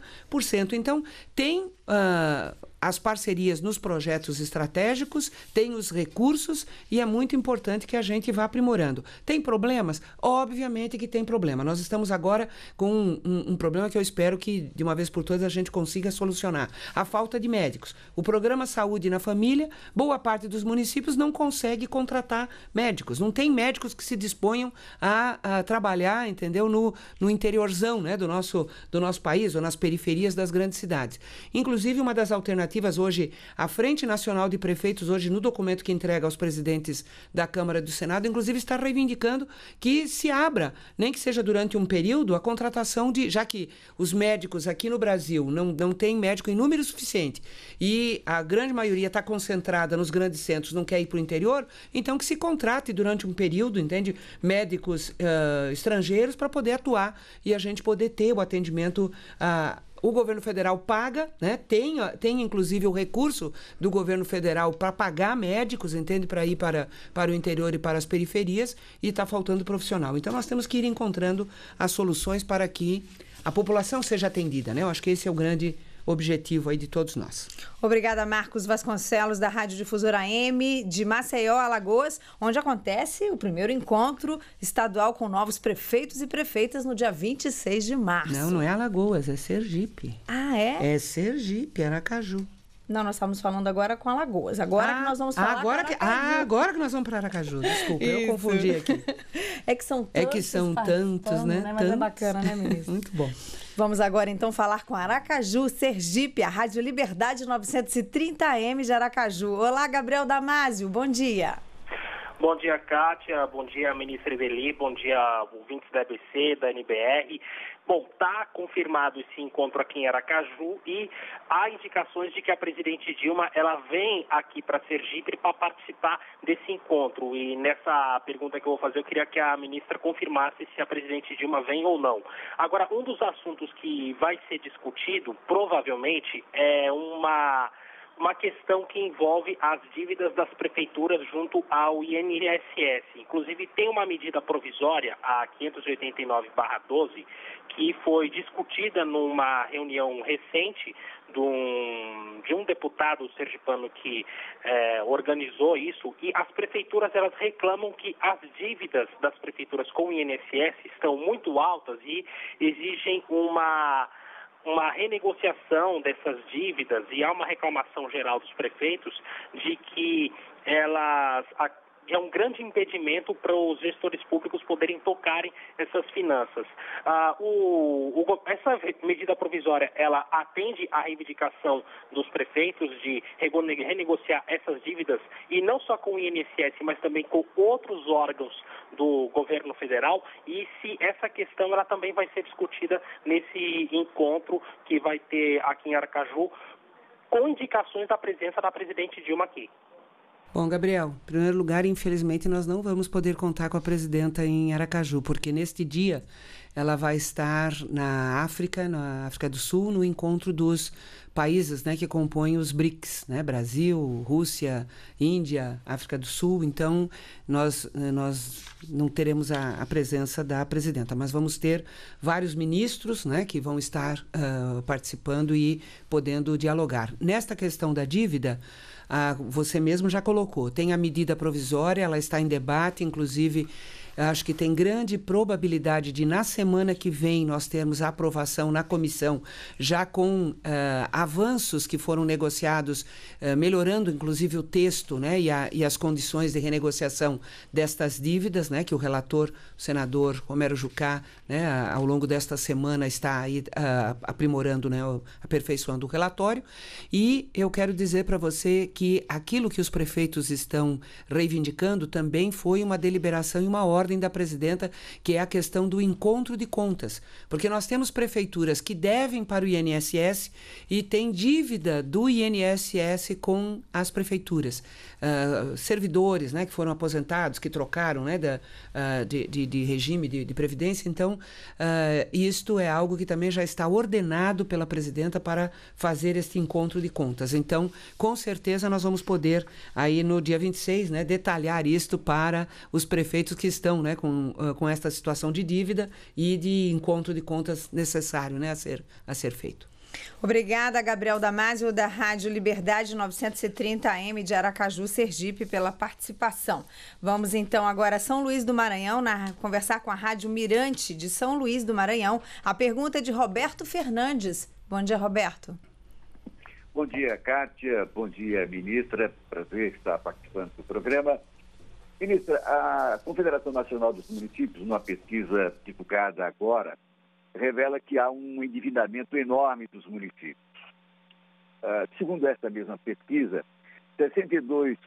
Então, tem uh, as parcerias nos projetos estratégicos, tem os recursos e é muito importante que a gente vá aprimorando. Tem problemas? Obviamente que tem problema. Nós estamos agora com um, um, um problema que eu espero que, de uma vez por todas, a gente consiga solucionar: a falta de médicos. O programa Saúde na Família, boa parte dos municípios não consegue contratar médicos, não tem médicos que se disponham a, a trabalhar, entendeu, no, no interiorzão né, do, nosso, do nosso país ou nas periferias das grandes cidades. Inclusive, uma das alternativas hoje, a Frente Nacional de Prefeitos, hoje no documento que entrega aos presidentes da Câmara e do Senado, inclusive está reivindicando que se abra, nem que seja durante um período, a contratação de, já que os médicos aqui no Brasil não, não tem médico em número suficiente e a grande maioria está concentrada nos grandes centros, não quer ir para o interior, então que se contrate durante um período, entende? Médicos médicos uh, estrangeiros para poder atuar e a gente poder ter o atendimento. Uh, o governo federal paga, né? tem, tem inclusive o recurso do governo federal para pagar médicos, entende? Para ir para, para o interior e para as periferias, e está faltando profissional. Então nós temos que ir encontrando as soluções para que a população seja atendida. Né? Eu acho que esse é o grande objetivo aí de todos nós. Obrigada, Marcos Vasconcelos, da Rádio Difusora AM, de Maceió, Alagoas, onde acontece o primeiro encontro estadual com novos prefeitos e prefeitas no dia 26 de março. Não, não é Alagoas, é Sergipe. Ah, é? É Sergipe, Aracaju. Não, nós estávamos falando agora com Alagoas. Agora ah, que nós vamos falar ah, agora que, Ah, agora que nós vamos para Aracaju. Desculpa, eu confundi aqui. *laughs* É que são tantos. É que são tantos, né? né? Mas é tantos. é bacana, né, *laughs* ministro? Muito bom. Vamos agora então falar com Aracaju, Sergipe, a Rádio Liberdade 930M de Aracaju. Olá, Gabriel Damásio, bom dia. Bom dia, Kátia. Bom dia, ministra Eveli. Bom dia, ouvintes da ABC, da NBR. Bom, está confirmado esse encontro aqui em Aracaju e há indicações de que a presidente Dilma ela vem aqui para Sergipe para participar desse encontro. E nessa pergunta que eu vou fazer, eu queria que a ministra confirmasse se a presidente Dilma vem ou não. Agora, um dos assuntos que vai ser discutido, provavelmente, é uma uma questão que envolve as dívidas das prefeituras junto ao INSS. Inclusive, tem uma medida provisória, a 589-12, que foi discutida numa reunião recente de um, de um deputado sergipano que eh, organizou isso e as prefeituras elas reclamam que as dívidas das prefeituras com o INSS estão muito altas e exigem uma uma renegociação dessas dívidas e há uma reclamação geral dos prefeitos de que elas é um grande impedimento para os gestores públicos poderem tocarem essas finanças. Ah, o, o, essa medida provisória, ela atende à reivindicação dos prefeitos de renegociar essas dívidas e não só com o INSS, mas também com outros órgãos do governo federal e se essa questão ela também vai ser discutida nesse encontro que vai ter aqui em Aracaju com indicações da presença da presidente Dilma aqui. Bom, Gabriel, em primeiro lugar, infelizmente nós não vamos poder contar com a presidenta em Aracaju, porque neste dia ela vai estar na África, na África do Sul, no encontro dos países né, que compõem os BRICS, né, Brasil, Rússia, Índia, África do Sul. Então, nós, eh, nós não teremos a, a presença da presidenta, mas vamos ter vários ministros né, que vão estar uh, participando e podendo dialogar. Nesta questão da dívida, ah, você mesmo já colocou, tem a medida provisória, ela está em debate, inclusive eu acho que tem grande probabilidade de, na semana que vem, nós termos aprovação na comissão, já com uh, avanços que foram negociados, uh, melhorando inclusive o texto né, e, a, e, as condições de renegociação destas dívidas, né, que o relator, o senador Romero Jucá, né, ao longo desta semana está aí uh, aprimorando, né, aperfeiçoando o relatório. E eu quero dizer para você que aquilo que os prefeitos estão reivindicando também foi uma deliberação e uma ordem ordem da presidenta, que é a questão do encontro de contas. Porque nós temos prefeituras que devem para o INSS e tem dívida do INSS com as prefeituras. Uh, servidores né, que foram aposentados, que trocaram né, da, uh, de, de, de, regime de, de previdência. Então, uh, isto é algo que também já está ordenado pela presidenta para fazer este encontro de contas. Então, com certeza, nós vamos poder, aí no dia 26, né, detalhar isto para os prefeitos que estão né, com, ah, com esta situação de dívida e de encontro de contas necessário né, a, ser, a ser feito. Obrigada, Gabriel Damasio, da Rádio Liberdade 930 AM de Aracaju, Sergipe, pela participação. Vamos então agora a São Luís do Maranhão, na, conversar com a Rádio Mirante de São Luís do Maranhão. A pergunta é de Roberto Fernandes. Bom dia, Roberto. Bom dia, Kátia. Bom dia, ministra. Prazer estar participando do programa. Ministra, a Confederação Nacional dos Municípios, numa pesquisa divulgada agora, revela que há um endividamento enorme dos municípios. Uh, segundo essa mesma pesquisa, 62%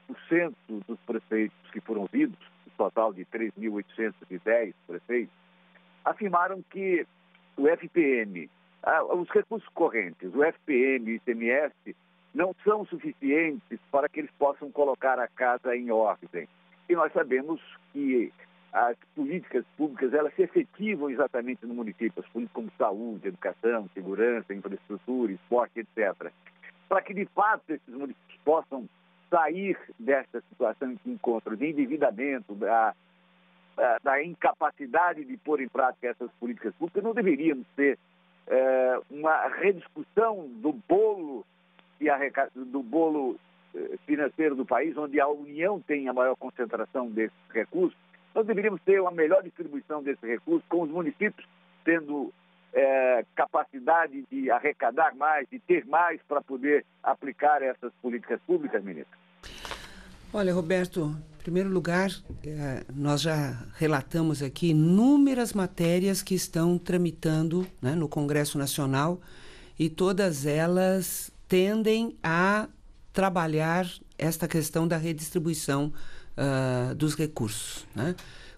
dos prefeitos que foram ouvidos, um total de 3.810 prefeitos, afirmaram que o FPM, uh, os recursos correntes, o FPM e o ICMS, não são suficientes para que eles possam colocar a casa em ordem. E nós sabemos que as políticas públicas elas se efetivam exatamente no município, as políticas como saúde, educação, segurança, infraestrutura, esporte, etc. Para que, de fato, esses municípios possam sair dessa situação em que encontram de endividamento, da, da, incapacidade de pôr em prática essas políticas públicas, não deveríamos ter é, eh, uma rediscussão do bolo, arrecada, do bolo financeiro do país, onde a União tem a maior concentração desses recursos, nós deveríamos ter uma melhor distribuição desses recursos, com os municípios tendo é, capacidade de arrecadar mais, de ter mais para poder aplicar essas políticas públicas, ministro. Olha, Roberto, em primeiro lugar, é, nós já relatamos aqui inúmeras matérias que estão tramitando né, no Congresso Nacional e todas elas tendem a trabalhar esta questão da redistribuição uh, dos recursos. Né?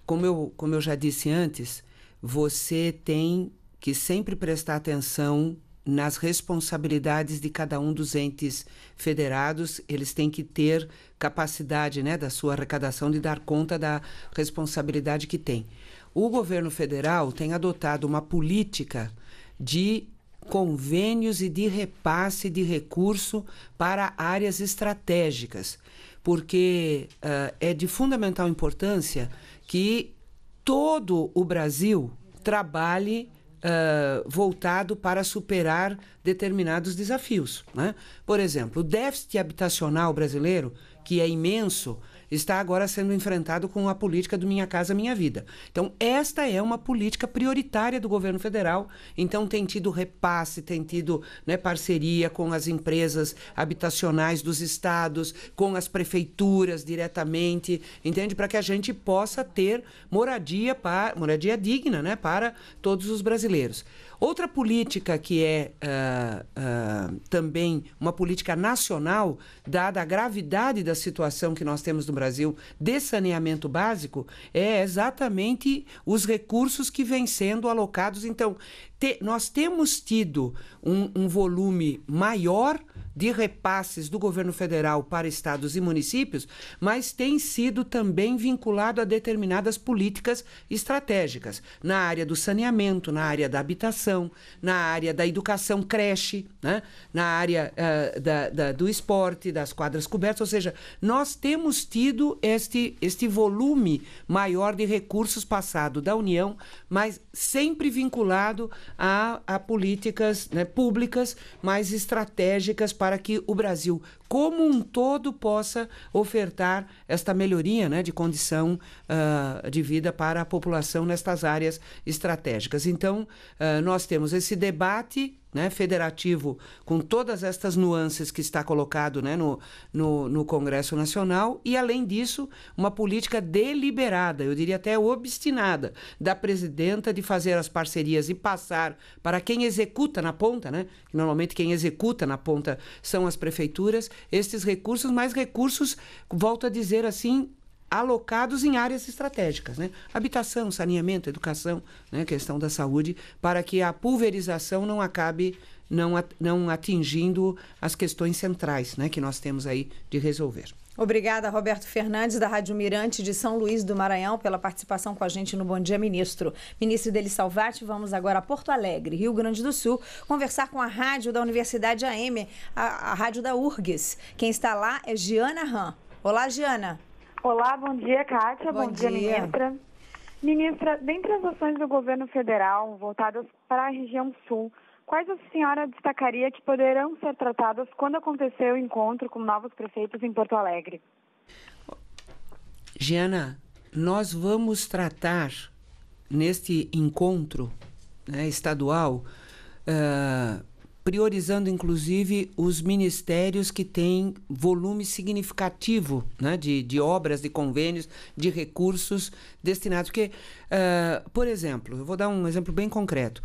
Como, eu, como eu já disse antes, você tem que sempre prestar atenção nas responsabilidades de cada um dos entes federados, eles têm que ter capacidade né, da sua arrecadação de dar conta da responsabilidade que tem. O governo federal tem adotado uma política de convênios e de repasse de recurso para áreas estratégicas, porque uh, é de fundamental importância que todo o Brasil trabalhe uh, voltado para superar determinados desafios. Né? Por exemplo, o déficit habitacional brasileiro, que é imenso, está agora sendo enfrentado com a política do Minha Casa Minha Vida. Então, esta é uma política prioritária do governo federal. Então, tem tido repasse, tem tido né, parceria com as empresas habitacionais dos estados, com as prefeituras diretamente, entende? Para que a gente possa ter moradia, para, moradia digna né, para todos os brasileiros. Outra política que é uh, uh, também uma política nacional, dada a gravidade da situação que nós temos do Brasil de saneamento básico é exatamente os recursos que vêm sendo alocados. Então, te, nós temos tido um, um volume maior de repasses do governo federal para estados e municípios, mas tem sido também vinculado a determinadas políticas estratégicas, na área do saneamento, na área da habitação, na área da educação creche, né? na área uh, da, da, do esporte, das quadras cobertas, ou seja, nós temos tido este, este volume maior de recursos passado da União mas sempre vinculado a, a políticas né, públicas mais estratégicas para que o Brasil, como um todo, possa ofertar esta melhoria né, de condição uh, de vida para a população nestas áreas estratégicas. Então, uh, nós temos esse debate né, federativo, com todas estas nuances que está colocado né, no, no, no, Congresso Nacional, e, além disso, uma política deliberada, eu diria até obstinada, da presidenta de fazer as parcerias e passar para quem executa na ponta, né, normalmente quem executa na ponta são as prefeituras, estes recursos, mais recursos, volto a dizer assim, alocados em áreas estratégicas, né? Habitação, saneamento, educação, né? questão da saúde, para que a pulverização não acabe não, não atingindo as questões centrais, né? Que nós temos aí de resolver. Obrigada, Roberto Fernandes, da Rádio Mirante de São Luís do Maranhão, pela participação com a gente no Bom Dia Ministro. Ministro Deli Salvati, vamos agora a Porto Alegre, Rio Grande do Sul, conversar com a rádio da Universidade AM, a, a rádio da URGS. Quem está lá é Giana Ram. Olá, Giana. Olá, bom dia, Kátia. Bom, bom dia, ministra. Ministra, dentre as ações do governo federal voltadas para a região sul, quais a senhora destacaria que poderão ser tratadas quando acontecer o encontro com novos prefeitos em Porto Alegre? Giana, nós vamos tratar neste encontro né, estadual. Uh, priorizando inclusive os ministérios que têm volume significativo né, de, de obras, de convênios, de recursos destinados. Porque, uh, por exemplo, eu vou dar um exemplo bem concreto.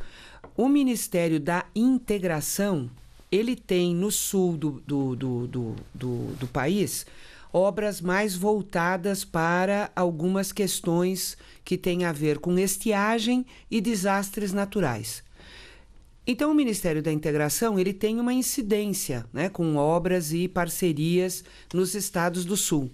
O Ministério da Integração, ele tem no sul do, do, do, do, do, do país obras mais voltadas para algumas questões que têm a ver com estiagem e desastres naturais. Então, o Ministério da Integração ele tem uma incidência né, com obras e parcerias nos estados do Sul.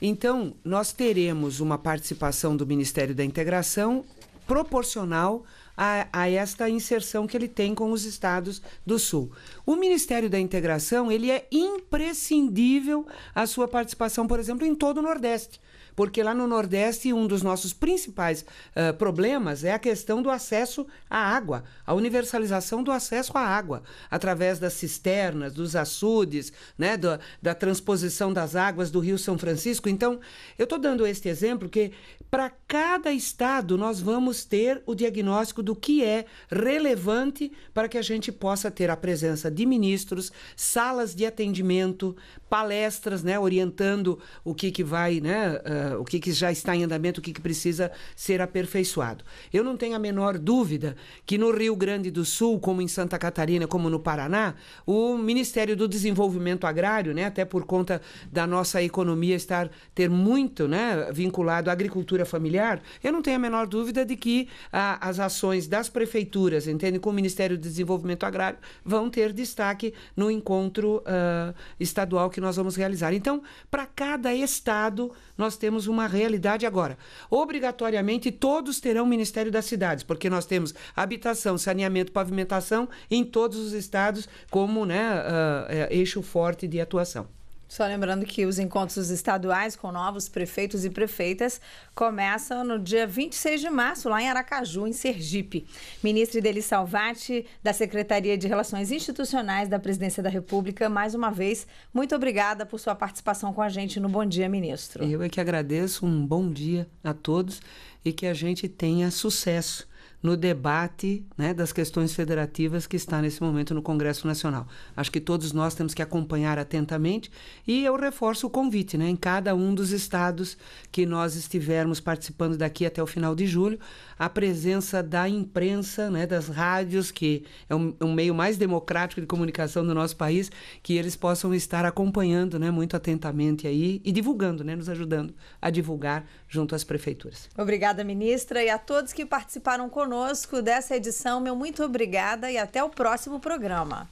Então, nós teremos uma participação do Ministério da Integração proporcional a, a, esta inserção que ele tem com os estados do Sul. O Ministério da Integração ele é imprescindível a sua participação, por exemplo, em todo o Nordeste. Porque lá no Nordeste, um dos nossos principais uh, problemas é a questão do acesso à água, a universalização do acesso à água, através das cisternas, dos açudes, né, da, da transposição das águas do Rio São Francisco. Então, eu estou dando este exemplo que, para cada estado, nós vamos ter o diagnóstico do que é relevante para que a gente possa ter a presença de ministros, salas de atendimento, palestras, né, orientando o que, que vai né, uh, uh, o que, que já está em andamento, o que, que precisa ser aperfeiçoado. Eu não tenho a menor dúvida que no Rio Grande do Sul, como em Santa Catarina, como no Paraná, o Ministério do Desenvolvimento Agrário, né, até por conta da nossa economia estar ter muito né, vinculado à agricultura familiar, eu não tenho a menor dúvida de que ah, as ações das prefeituras, entende, com o Ministério do Desenvolvimento Agrário, vão ter destaque no encontro uh, estadual que nós vamos realizar. Então, para cada estado, nós temos uma realidade agora. Obrigatoriamente, todos terão Ministério das Cidades, porque nós temos habitação, saneamento, pavimentação em todos os estados como né, uh, eixo forte de atuação. Só lembrando que os encontros estaduais com novos prefeitos e prefeitas começam no dia 26 de março, lá em Aracaju, em Sergipe. Ministro Deli Salvati, da Secretaria de Relações Institucionais da Presidência da República, mais uma vez, muito obrigada por sua participação com a gente no Bom Dia, ministro. Eu é que agradeço, um bom dia a todos e que a gente tenha sucesso no debate né, das questões federativas que está nesse momento no Congresso Nacional. Acho que todos nós temos que acompanhar atentamente e eu reforço o convite, né, em cada um dos estados que nós estivermos participando daqui até o final de julho, a presença da imprensa, né, das rádios, que é um, um meio mais democrático de comunicação do nosso país, que eles possam estar acompanhando né, muito atentamente aí e divulgando, né, nos ajudando a divulgar junto às prefeituras. Obrigada, ministra, e a todos que participaram conosco dessa edição. Meu muito obrigada e até o próximo programa.